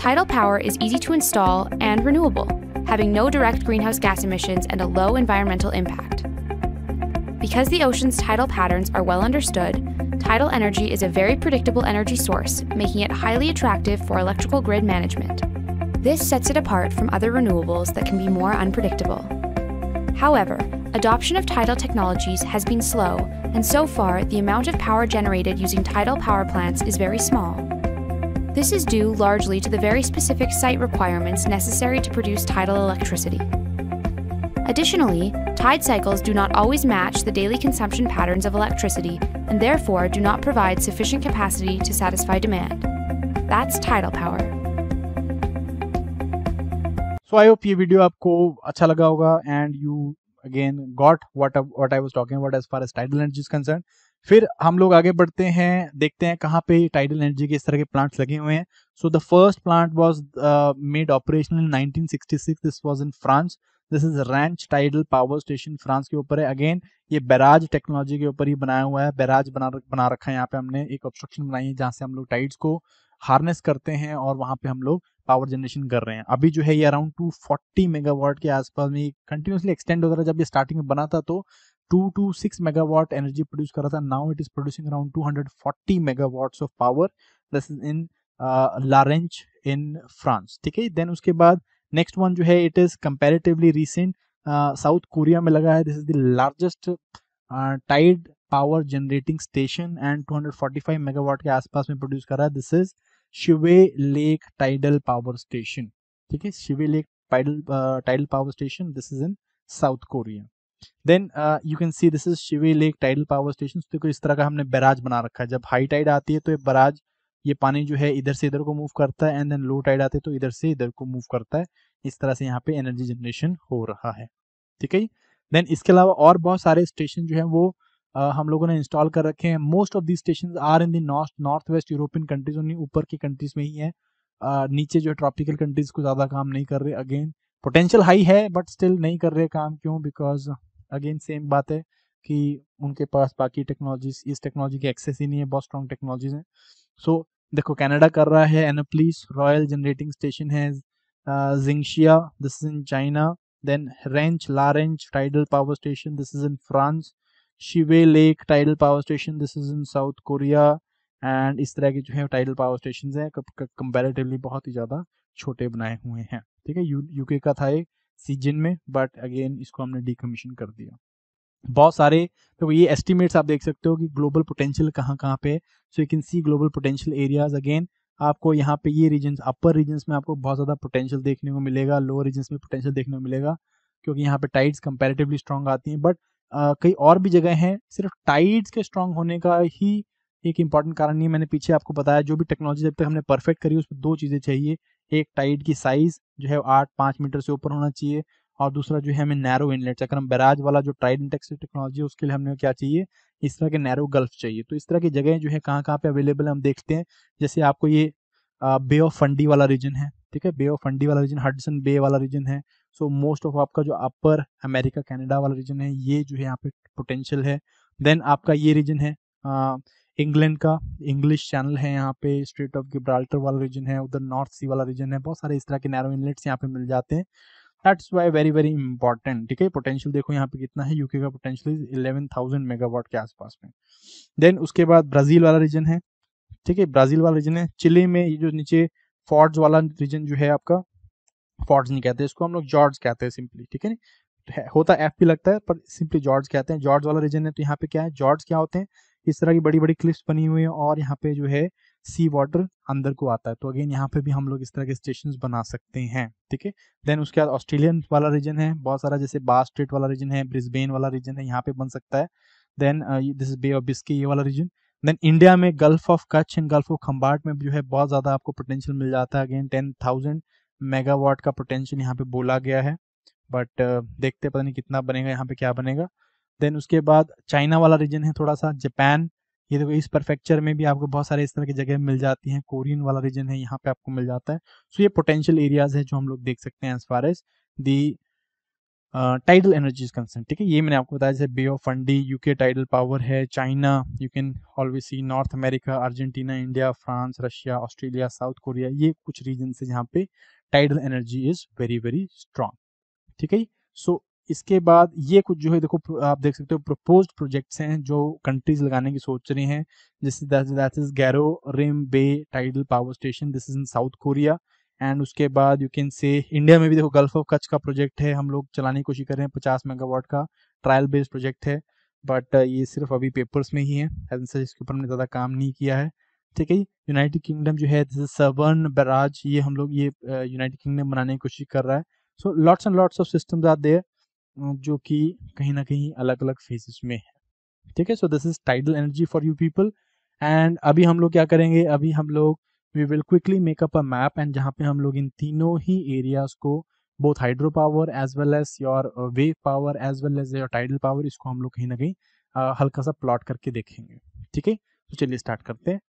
Tidal power is easy to install and renewable, having no direct greenhouse gas emissions and a low environmental impact. Because the ocean's tidal patterns are well understood, tidal energy is a very predictable energy source, making it highly attractive for electrical grid management. This sets it apart from other renewables that can be more unpredictable. However, adoption of tidal technologies has been slow, and so far, the amount of power generated using tidal power plants is very small. This is due largely to the very specific site requirements necessary to produce tidal electricity. Additionally, tide cycles do not always match the daily consumption patterns of electricity and therefore do not provide sufficient capacity to satisfy demand. That's tidal power. So I hope ये video आपको अच्छा लगा होगा and you again got what what I was talking what as far as tidal energy is concern फिर हम लोग आगे बढ़ते हैं देखते हैं कहाँ पे टाइडल एनर्जी के इस तरह के प्लांट्स लगे हुए हैं so the first plant was made operation in 1966 this was in France this is Rance tidal power station France के ऊपर है अगेन ये बैराज टेक्नोलॉजी के ऊपर ही बनाया हुआ है बैराज बना बना रखा है यहाँ पे हमने एक ऑब्स्ट्रक्शन बनाई है जहाँ से हम लोग टाइड्स को हार्नेस करते हैं और वहाँ पे हम लोग पावर जनरेशन कर रहे हैं अभी जो है ये अराउंड टू फोर्टी मेगावाट के आसपास में कंटिन्यूसली एक्सटेंड होता रहा जब ये स्टार्टिंग में बना था तो two two six megawatt energy produce कर रहा था now it is producing around two hundred forty megawatts of power this is in La Rance in France ठीक है देन उसके बाद नेक्स्ट वन जो है it is comparatively recent South Korea में लगा है this is the largest tide power generating station and 245 megawatt के आसपास में प्रोड्यूस कर रहा है this is Sihwa Lake tidal power station ठीक है Sihwa Lake tidal tidal power station this is in South Korea then you can see this is Sihwa Lake tidal power station देखो इस तरह का हमने बैराज बना रखा है जब हाई टाइड आती है तो ये बैराज ये पानी जो है इधर से इधर को मूव करता है एंड देन लो टाइड आते तो इधर से इधर को मूव करता है इस तरह से यहाँ पे एनर्जी जनरेशन हो रहा है ठीक है देन इसके अलावा और बहुत सारे स्टेशन जो है वो हम लोगों ने इंस्टॉल कर रखे हैं most of the station are in the north north west European countries उन्हीं ऊपर की कंट्रीज में ही है नीचे जो है ट्रॉपिकल कंट्रीज को ज़्यादा काम नहीं कर रहे अगेन पोटेंशियल हाई है बट स्टिल नहीं कर रहे काम क्यों बिकॉज अगेन सेम बात है कि उनके पास बाकी टेक्नोलॉजीज इस टेक्नोलॉजी की एक्सेस ही नहीं है बहुत स्ट्रॉन्ग टेक्नोलॉजीज हैं सो so, देखो कनाडा कर रहा है एनोप्लीस रॉयल जनरेटिंग स्टेशन है Jiangxia this is in China then Rance La Rance tidal power station this is in France Sihwa Lake tidal power station this is in South Korea and इस तरह के जो है टाइडल पावर स्टेशन हैं comparatively बहुत ही ज़्यादा छोटे बनाए हुए हैं ठीक है यूके का था एक सीजन में बट अगेन इसको हमने डिकमीशन कर दिया बहुत सारे तो ये एस्टिमेट्स आप देख सकते हो कि ग्लोबल पोटेंशियल कहाँ कहाँ पे so you can see global potential areas again आपको यहाँ पे ये रीजन अपर रीजन्स में आपको बहुत ज़्यादा पोटेंशियल देखने को मिलेगा लोअर रीजन्स में पोटेंशियल देखने को मिलेगा क्योंकि यहाँ पे टाइड्स कंपेरेटिवली स्ट्रॉन्ग आती हैं बट कई और भी जगह हैं सिर्फ टाइड्स के स्ट्रांग होने का ही एक इंपॉर्टेंट कारण नहीं मैंने पीछे आपको बताया जो भी टेक्नोलॉजी जब तक हमने परफेक्ट करी उसमें दो चीज़ें चाहिए एक टाइड की साइज़ जो है आठ पाँच मीटर से ऊपर होना चाहिए और दूसरा जो है हमें नैरो इनलेट अगर हम बैराज वाला जो टाइड इंटेक्स टेक्नोलॉजी है उसके लिए हमें क्या चाहिए इस तरह के नैरो गल्फ चाहिए तो इस तरह की जगह जो है कहाँ कहाँ पे अवेलेबल हम देखते हैं जैसे आपको ये बे ऑफ फंडी वाला रीजन है ठीक है बे ऑफ फंडी वाला रीजन हडसन बे वाला रीजन है सो मोस्ट ऑफ आपका जो अपर अमेरिका कनाडा वाला रीजन है ये जो है यहाँ पे पोटेंशियल है देन आपका ये रीजन है इंग्लैंड का इंग्लिश चैनल है यहाँ पे स्ट्रेट ऑफ गिब्राल्टर वाला रीजन है उधर नॉर्थ सी वाला रीजन है बहुत सारे इस तरह के नैरो इनलेट्स यहाँ पे मिल जाते हैं that's why very very important ठीक है पोटेंशियल देखो यहाँ पे कितना है यूके का potential is eleven thousand megawatt के आसपास में देन उसके बाद ब्राजील वाला रीजन है ठीक है ब्राजील वाला रीजन है चिली में ये जो नीचे फॉर्ड्स वाला रीजन जो है आपका फॉर्ज नहीं कहते इसको हम लोग जॉर्ज कहते हैं सिंपली ठीक है नहीं तो होता एफ भी लगता है पर सिंपली जॉर्ज कहते हैं जॉर्ज वाला रीजन है तो यहाँ पे क्या है जॉर्ज क्या होते हैं इस तरह की बड़ी बड़ी क्लिप्स बनी हुई है और यहाँ पे जो है सी वाटर अंदर को आता है तो अगेन यहाँ पे भी हम लोग इस तरह के स्टेशन बना सकते हैं ठीक है देन उसके बाद ऑस्ट्रेलियन वाला रीजन है बहुत सारा जैसे बास स्ट्रेट वाला रीजन है ब्रिस्बेन वाला रीजन है यहाँ पे बन सकता है then this Bay of Biscay ये वाला रीजन देन इंडिया में Gulf of Kutch and Gulf of Khambhat में जो है बहुत ज़्यादा आपको पोटेंशियल मिल जाता है अगेन टेन थाउजेंड मेगावाट का पोटेंशियल यहाँ पे बोला गया है बट देखते पता नहीं कितना बनेगा यहाँ पे क्या बनेगा देन उसके बाद चाइना वाला रीजन है थोड़ा सा जापान ये देखो इस परफेक्चर में भी आपको बहुत सारे इस तरह की जगह मिल जाती हैं कोरियन वाला रीजन है यहाँ पे आपको मिल जाता है सो so, ये पोटेंशियल एरियाज है जो हम लोग देख सकते हैं as far as the tidal energy concern ठीक है ये मैंने आपको बताया जैसे Bay of Fundy UK tidal power है China you can always see North America Argentina India France Russia Australia South Korea ये कुछ रीजन है जहाँ पे tidal energy is very very strong ठीक है सो so, इसके बाद ये कुछ जो है देखो आप देख सकते हो प्रपोज प्रोजेक्ट्स हैं जो कंट्रीज लगाने की सोच रहे हैं जैसे that is Garolim Bay tidal power station this is in South Korea and उसके बाद यू कैन से इंडिया में भी देखो गल्फ ऑफ कच का प्रोजेक्ट है हम लोग चलाने की कोशिश कर रहे हैं पचास मेगावाट का ट्रायल बेस्ड प्रोजेक्ट है बट uh, ये सिर्फ अभी पेपर्स में ही है एज इसके ऊपर हमने ज़्यादा काम नहीं किया है ठीक है यूनाइटेड किंगडम जो है सबर्न बराज ये हम लोग ये यूनाइटेड uh, किंगडम बनाने की कोशिश कर रहा है so lots and lots of system are there जो कि कहीं ना कहीं अलग अलग फेजेस में है ठीक है so this is tidal energy for you people and अभी हम लोग क्या करेंगे अभी हम लोग we will quickly make up a map and जहाँ पे हम लोग इन तीनों ही एरियाज को both hydro power as well as your wave power as well as your tidal power इसको हम लोग कहीं ना कहीं uh, हल्का सा प्लॉट करके देखेंगे ठीक है तो चलिए स्टार्ट करते हैं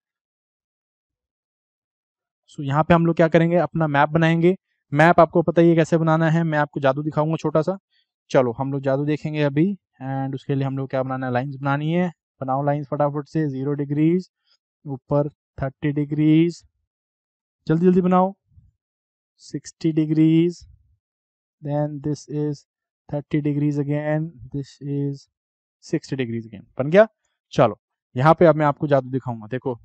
सो so, यहाँ पे हम लोग क्या करेंगे अपना मैप बनाएंगे मैप आपको पता ही है कैसे बनाना है मैं आपको जादू दिखाऊंगा छोटा सा चलो हम लोग जादू देखेंगे अभी एंड उसके लिए हम लोग क्या बनाना है लाइन्स बनानी है बनाओ लाइन्स फटाफट से जीरो डिग्रीज ऊपर थर्टी डिग्रीज जल्दी जल्दी बनाओ 60 degrees then this is 30 degrees again this is 60 degrees again बन गया चलो यहाँ पे अब मैं आपको जादू दिखाऊंगा देखो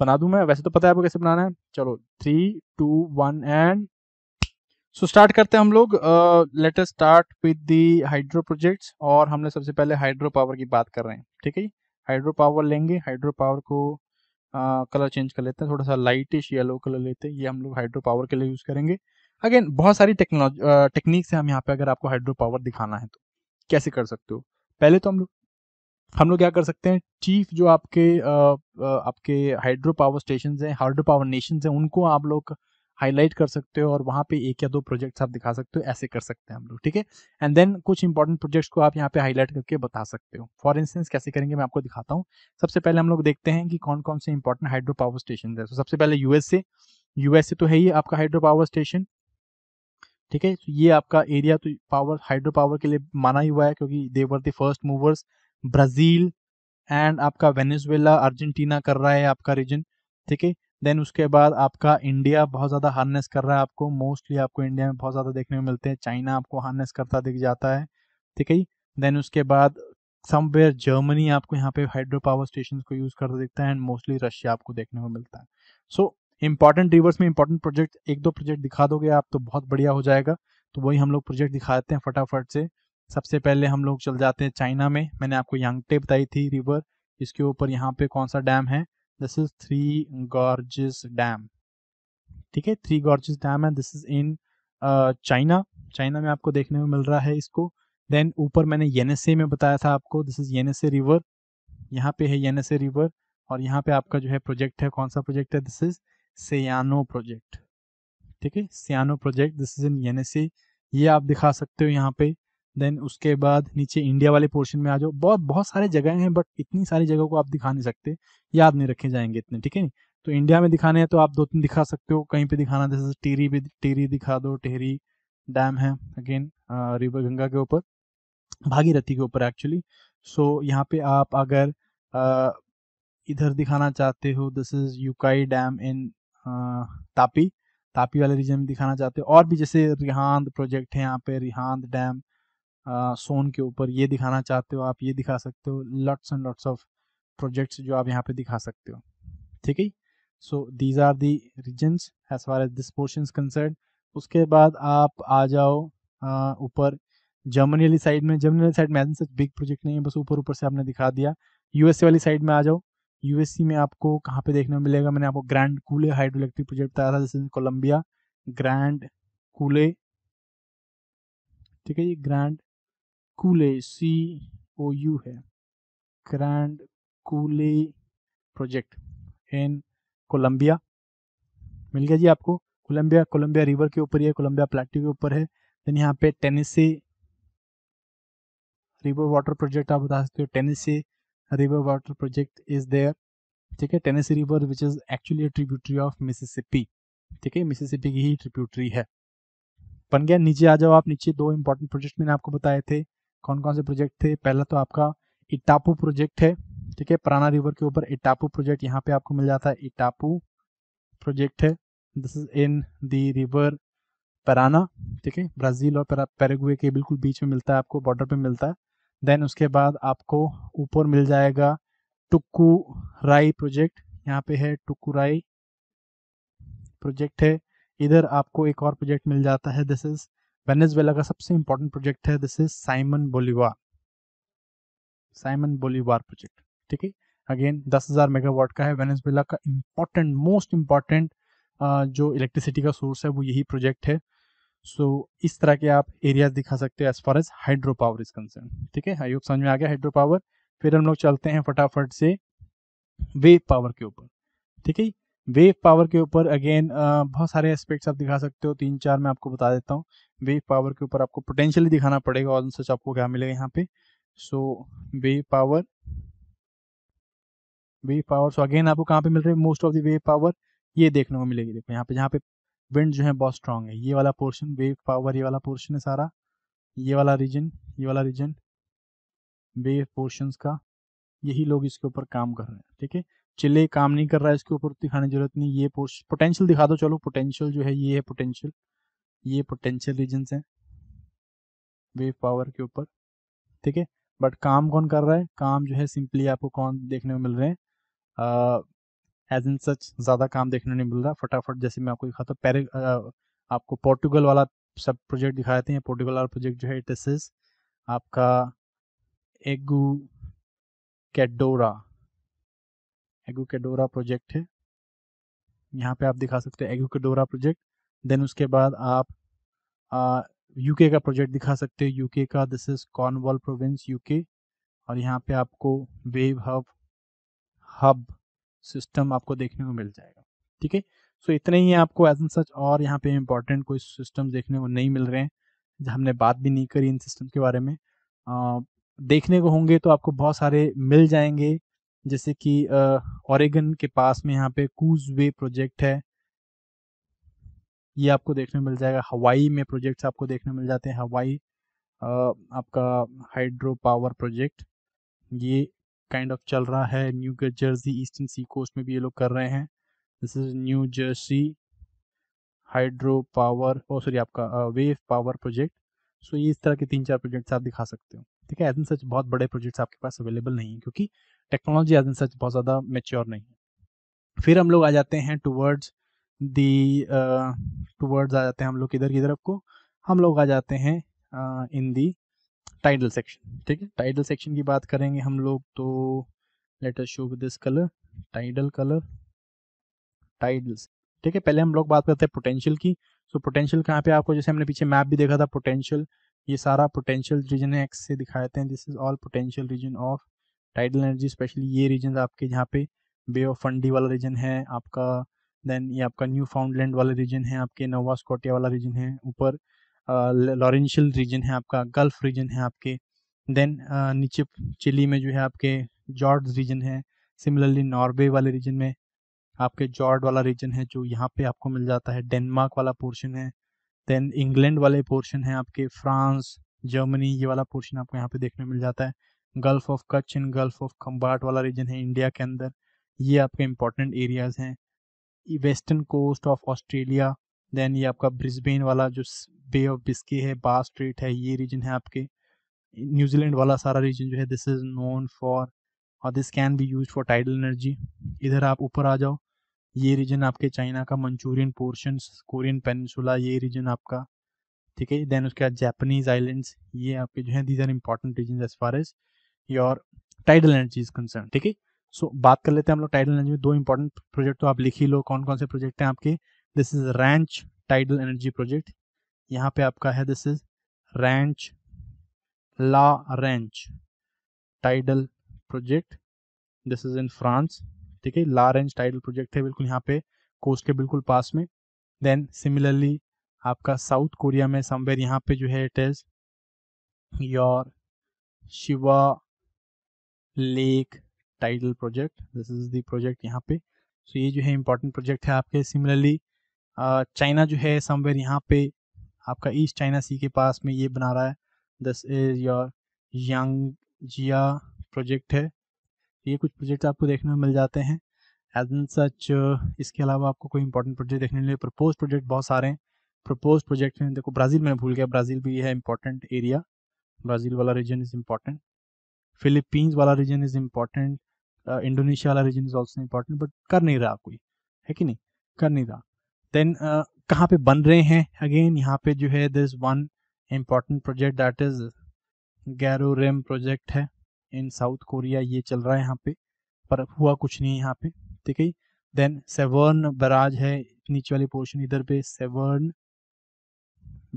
बना दू मैं वैसे तो पता है आपको कैसे बनाना है चलो three two one and so start करते हैं हम लोग later start with the hydro projects और हमने सबसे पहले हाइड्रो पावर की बात कर रहे हैं ठीक है हाइड्रो पावर लेंगे हाइड्रो पावर को आ, कलर चेंज कर लेते हैं थोड़ा सा लाइटिश येलो कलर लेते हैं ये हम लोग हाइड्रो पावर के लिए यूज़ करेंगे अगेन बहुत सारी टेक्नोलॉजी टेक्निक्स से हम यहाँ पे अगर आपको हाइड्रो पावर दिखाना है तो कैसे कर सकते हो पहले तो हम लोग हम लोग क्या कर सकते हैं चीफ जो आपके आ, आ, आपके हाइड्रो पावर स्टेशन हैं हाइड्रो पावर नेशन हैं उनको आप लोग हाईलाइट कर सकते हो और वहाँ पे एक या दो प्रोजेक्ट्स आप दिखा सकते हो ऐसे कर सकते हैं हम लोग ठीक है एंड देन कुछ इंपॉर्टेंट प्रोजेक्ट्स को आप यहाँ पे हाईलाइट करके बता सकते हो फॉर इंस्टेंस कैसे करेंगे मैं आपको दिखाता हूँ सबसे पहले हम लोग देखते हैं कि कौन कौन से इंपॉर्टेंट हाइड्रो पावर स्टेशन है so, सबसे पहले यूएसए यूएसए तो है ही आपका हाइड्रो पावर स्टेशन ठीक है तो ये आपका एरिया तो पावर हाइड्रो पावर के लिए माना ही हुआ है क्योंकि they are the first movers Brazil and आपका वेनेजुएला अर्जेंटीना कर रहा है आपका रीजन ठीक है देन उसके बाद आपका इंडिया बहुत ज़्यादा हार्नेस कर रहा है आपको मोस्टली आपको इंडिया में बहुत ज़्यादा देखने को मिलते हैं चाइना आपको हार्नेस करता दिख जाता है ठीक है देन उसके बाद समवेयर जर्मनी आपको यहाँ पे हाइड्रो पावर स्टेशन को यूज़ करता दिखता है एंड मोस्टली रशिया आपको देखने को मिलता है सो इम्पॉर्टेंट इंपॉर्टेंट रिवर्स में इंपॉर्टेंट प्रोजेक्ट एक दो प्रोजेक्ट दिखा दोगे आप तो बहुत बढ़िया हो जाएगा तो वही हम लोग प्रोजेक्ट दिखाते हैं फटाफट से सबसे पहले हम लोग चल जाते हैं चाइना में मैंने आपको यांगटे बताई थी रिवर इसके ऊपर यहाँ पे कौन सा डैम है this is Three Gorges Dam ठीक है थ्री गॉर्जिस डैम है this is in China China में आपको देखने में मिल रहा है इसको देन ऊपर मैंने येनेसे में बताया था आपको दिस इज येनेसे रिवर यहाँ पे है येनेसे रिवर और यहाँ पे आपका जो है प्रोजेक्ट है कौन सा प्रोजेक्ट है दिस इज सियानो प्रोजेक्ट ठीक है Sayano project this is in Yenisei ये आप दिखा सकते हो यहाँ पे देन उसके बाद नीचे इंडिया वाले पोर्शन में आ जाओ बहुत बहुत सारे जगह हैं बट इतनी सारी जगह को आप दिखा नहीं सकते याद नहीं रखे जाएंगे इतने ठीक है तो इंडिया में दिखाने हैं तो आप दो तीन दिखा सकते हो कहीं पे दिखाना जैसे टेरी भी टेहरी दिखा दो टेहरी डैम है अगेन रिवर गंगा के ऊपर भागीरथी के ऊपर एक्चुअली सो यहाँ पे आप अगर आ, इधर दिखाना चाहते हो this is Ukai dam in Tapi Tapi वाले रीजन में दिखाना चाहते हो और भी जैसे रिहांद प्रोजेक्ट है यहाँ पे रिहांद डैम सोन के ऊपर ये दिखाना चाहते हो आप ये दिखा सकते हो lots and lots of projects जो आप यहाँ पे दिखा सकते हो ठीक है so these are the regions as far as this portion concern उसके बाद आप आ जाओ ऊपर जर्मनी वाली साइड में जर्मनी वाली साइड में सच बिग प्रोजेक्ट नहीं है बस ऊपर ऊपर से आपने दिखा दिया यूएसए वाली साइड में आ जाओ यूएससी में आपको कहाँ पे देखने मिलेगा मैंने आपको Grand Coulee hydro electric project बताया था जैसे कोलंबिया ग्रैंड कूले ठीक है जी Grand Coulee C O U है Grand Coulee project in Columbia मिल गया जी आपको कोलंबिया कोलंबिया रिवर के ऊपर है कोलंबिया प्लेटू के ऊपर है देन यहाँ पे टेनिसे रिवर वाटर प्रोजेक्ट आप बता सकते हो Tennessee river water project is there ठीक है Tennessee river which is actually tributary of Mississippi ठीक है मिसिसिपी की ही ट्रिब्यूटरी है बन गया नीचे आ जाओ आप नीचे दो इंपॉर्टेंट प्रोजेक्ट मैंने आपको बताए थे कौन कौन से प्रोजेक्ट थे पहला तो आपका इटापू प्रोजेक्ट है ठीक है पुराना रिवर के ऊपर इटापू प्रोजेक्ट यहाँ पे आपको मिल जाता है इटापू प्रोजेक्ट है this is in the river Parana ठीक है ब्राज़ील और पेरेगुए के बिल्कुल बीच में मिलता है आपको बॉर्डर पे मिलता है देन उसके बाद आपको ऊपर मिल जाएगा टुक्कू राई प्रोजेक्ट यहाँ पे है टुक्कू राई प्रोजेक्ट है इधर आपको एक और प्रोजेक्ट मिल जाता है दिस इज वेनेजुएला का सबसे इंपॉर्टेंट प्रोजेक्ट है this is Simon Bolivar Simon Bolivar project ठीक है अगेन 10,000 मेगावाट का है वेनेजुएला का इम्पोर्टेंट मोस्ट इम्पॉर्टेंट जो इलेक्ट्रिसिटी का सोर्स है वो यही प्रोजेक्ट है सो so, इस तरह के आप एरियाज दिखा सकते हैं as far as hydro power is concern ठीक है आई होप समझ में आ गया हाइड्रो पावर फिर हम लोग चलते हैं फटाफट से वेव पावर के ऊपर ठीक है वेव पावर के ऊपर अगेन बहुत सारे एस्पेक्ट्स आप दिखा सकते हो तीन चार मैं आपको बता देता हूँ वेव पावर के ऊपर आपको पोटेंशियली दिखाना पड़ेगा और सच आपको क्या मिलेगा यहाँ पे so wave power wave power so again आपको कहाँ पे मिल रही है most of the wave power ये देखने को मिलेगी देखो यहाँ पे यहाँ पे विंड जो है बहुत स्ट्रांग है ये वाला पोर्शन वेव पावर ये वाला पोर्शन है सारा ये वाला रीजन ये वाला रीजन वेव पोर्शन का यही लोग इसके ऊपर काम कर रहे हैं ठीक है चिल्ले काम नहीं कर रहा है इसके ऊपर दिखाने की जरूरत नहीं ये पोटेंशियल दिखा दो चलो पोटेंशियल जो है ये है पोटेंशियल ये पोटेंशियल रीजन है वेव पावर के ऊपर ठीक है बट काम कौन कर रहा है काम जो है सिंपली आपको कौन देखने में मिल रहे हैं एज इन सच ज़्यादा काम देखने नहीं मिल रहा फटाफट जैसे मैं आपको दिखाता हूँ पैरे आपको पोर्टुगल वाला सब प्रोजेक्ट दिखाते थे पोर्टुगल वाला प्रोजेक्ट जो है इट इस आपका एगू कैडोरा एगुकेडोरा प्रोजेक्ट है यहाँ पे आप दिखा सकते हैं एगुकेडोरा प्रोजेक्ट देन उसके बाद आप यूके का प्रोजेक्ट दिखा सकते हैं यूके का this is Cornwall province UK और यहाँ पे आपको वेव हब हब सिस्टम आपको देखने को मिल जाएगा ठीक है सो इतने ही आपको एज एन सच और यहाँ पे इम्पोर्टेंट कोई सिस्टम देखने को नहीं मिल रहे हैं हमने बात भी नहीं करी इन सिस्टम के बारे में आ, देखने को होंगे तो आपको बहुत सारे मिल जाएंगे जैसे कि ओरेगन के पास में यहाँ पे कूज वे प्रोजेक्ट है ये आपको देखने मिल जाएगा हवाई में प्रोजेक्ट्स आपको देखने मिल जाते हैं हवाई आपका हाइड्रो पावर प्रोजेक्ट ये काइंड kind ऑफ of चल रहा है New Jersey eastern sea coast में भी ये लोग कर रहे हैं this is New Jersey hydro power और सॉरी आपका वेव पावर प्रोजेक्ट सो ये इस तरह के तीन चार प्रोजेक्ट्स आप दिखा सकते हो ठीक है एज सच बहुत बड़े प्रोजेक्ट्स आपके पास अवेलेबल नहीं है क्योंकि टेक्नोलॉजी एज इन सच बहुत ज़्यादा मेच्योर नहीं है फिर हम लोग आ जाते हैं टूवर्ड्स दी टूवर्ड्स आ जाते हैं हम लोग किधर की तरफ को हम लोग आ जाते हैं इन दी टाइटल सेक्शन ठीक है टाइटल सेक्शन की बात करेंगे हम लोग तो let us show this colour tidal colour tidals ठीक है पहले हम लोग बात करते हैं पोटेंशियल की सो पोटेंशियल कहाँ पे आपको जैसे हमने पीछे मैप भी देखा था पोटेंशियल ये सारा पोटेंशियल रीजन है एक्स से दिखाते हैं this is all potential region of tidal energy specially ये रीजन आपके जहाँ पे बे ऑफ फंडी वाला रीजन है आपका देन ये आपका न्यू फाउंडलैंड वाला रीजन है आपके नोवा स्कोटिया वाला रीजन है ऊपर लॉरेंशियल रीजन है आपका गल्फ रीजन है आपके देन नीचे चिली में जो है आपके जॉर्ड रीजन है सिमिलरली नॉर्वे वाले रीजन में आपके जॉर्ड वाला रीजन है जो यहाँ पे आपको मिल जाता है डेनमार्क वाला पोर्शन है देन इंग्लैंड वाले पोर्शन है आपके फ्रांस जर्मनी ये वाला पोर्शन आपको यहाँ पे देखने मिल जाता है Gulf of Kutch and Gulf of Khambhat वाला रीजन है इंडिया के अंदर ये आपके इंपॉर्टेंट एरियाज हैं western coast of Australia then ये आपका ब्रिस्बेन वाला जो बे ऑफ बिस्के है बास स्ट्रीट है ये रीजन है आपके न्यूजीलैंड वाला सारा रीजन जो है दिस इज़ नोन फॉर और this can be use for tidal energy इधर आप ऊपर आ जाओ ये रीजन आपके चाइना का मंचूरियन पोर्शन कोरियन पेनसुला ये रीजन आपका ठीक है देन उसके बाद जैपनीज आइलैंड्स ये आपके जो है these are important region as far as your tidal energy is concern ठीक है सो बात कर लेते हैं हम लोग टाइडल एनर्जी में दो इंपॉर्टेंट प्रोजेक्ट तो आप लिख ही लो कौन कौन से प्रोजेक्ट हैं आपके this is Rance tidal energy project यहाँ पे आपका है this is Rance la Rance tidal project this is in France ठीक है ला रेंच टाइडल प्रोजेक्ट है बिल्कुल यहाँ पे कोस्ट के बिल्कुल पास में देन सिमिलरली आपका साउथ कोरिया में समवेयर यहाँ पे जो है it is your Sihwa lake tidal project this is the project यहाँ पे सो so, ये जो है इम्पोर्टेंट प्रोजेक्ट है आपके सिमिलरली चाइना जो है समवेयर यहाँ पे आपका ईस्ट चाइना सी के पास में ये बना रहा है this is your Yang Jia project है ये कुछ प्रोजेक्ट आपको देखने में मिल जाते हैं एज एन सच इसके अलावा आपको कोई इंपॉर्टेंट प्रोजेक्ट देखने लिए प्रपोज प्रोजेक्ट बहुत सारे हैं प्रपोज प्रोजेक्ट में देखो ब्राज़ील में भूल गया ब्राज़ील भी है इंपॉर्टेंट एरिया ब्राज़ील वाला रीजन इज़ इम्पॉर्टेंट फिलीपींस वाला रीजन इज इम्पोर्टेंट इंडोनेशिया वाला region is also important but कर नहीं रहा कोई है कि नहीं कर नहीं रहा देन uh, कहाँ पे बन रहे हैं अगेन यहाँ पे जो है is one important project that is Garorim project है इन साउथ कोरिया ये चल रहा है यहाँ पे पर हुआ कुछ नहीं है यहाँ पे ठीक है देन सेवर्न बराज है नीचे वाली पोर्शन इधर पे सेवर्न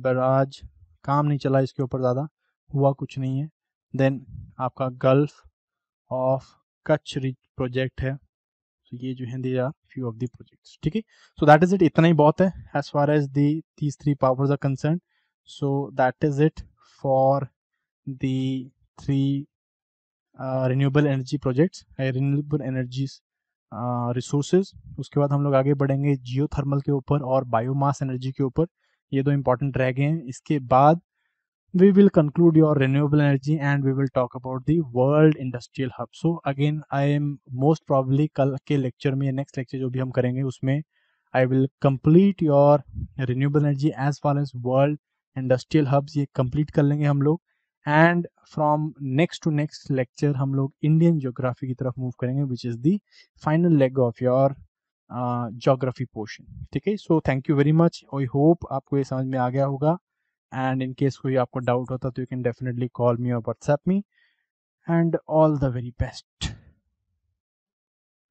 बराज काम नहीं चला इसके ऊपर ज़्यादा हुआ कुछ नहीं है देन आपका Gulf of Kutch ridge project है so, ये जो है they are few of the ठीक है सो दैट इज इट इतना ही बहुत है as far as these three powers are concern so that is it for three renewable energy project energy energy resources uh, uh, उसके बाद हम लोग आगे बढ़ेंगे जियो थर्मल के ऊपर और बायोमास एनर्जी के ऊपर ये दो इम्पॉर्टेंट रह गए हैं इसके बाद we will conclude your renewable energy and we will talk about the world industrial hub so again i am most probably कल के lecture में next lecture जो भी हम करेंगे उसमें I will complete your renewable energy as far as world industrial hubs ये complete कर लेंगे हम लोग and from next to next lecture हम लोग इंडियन ज्योग्राफी की तरफ मूव करेंगे which is the final leg of your geography portion ठीक है so thank you very much I hope आपको ये समझ में आ गया होगा एंड इन केस कोई आपको डाउट होता तो you can definitely call me और WhatsApp me and all the very best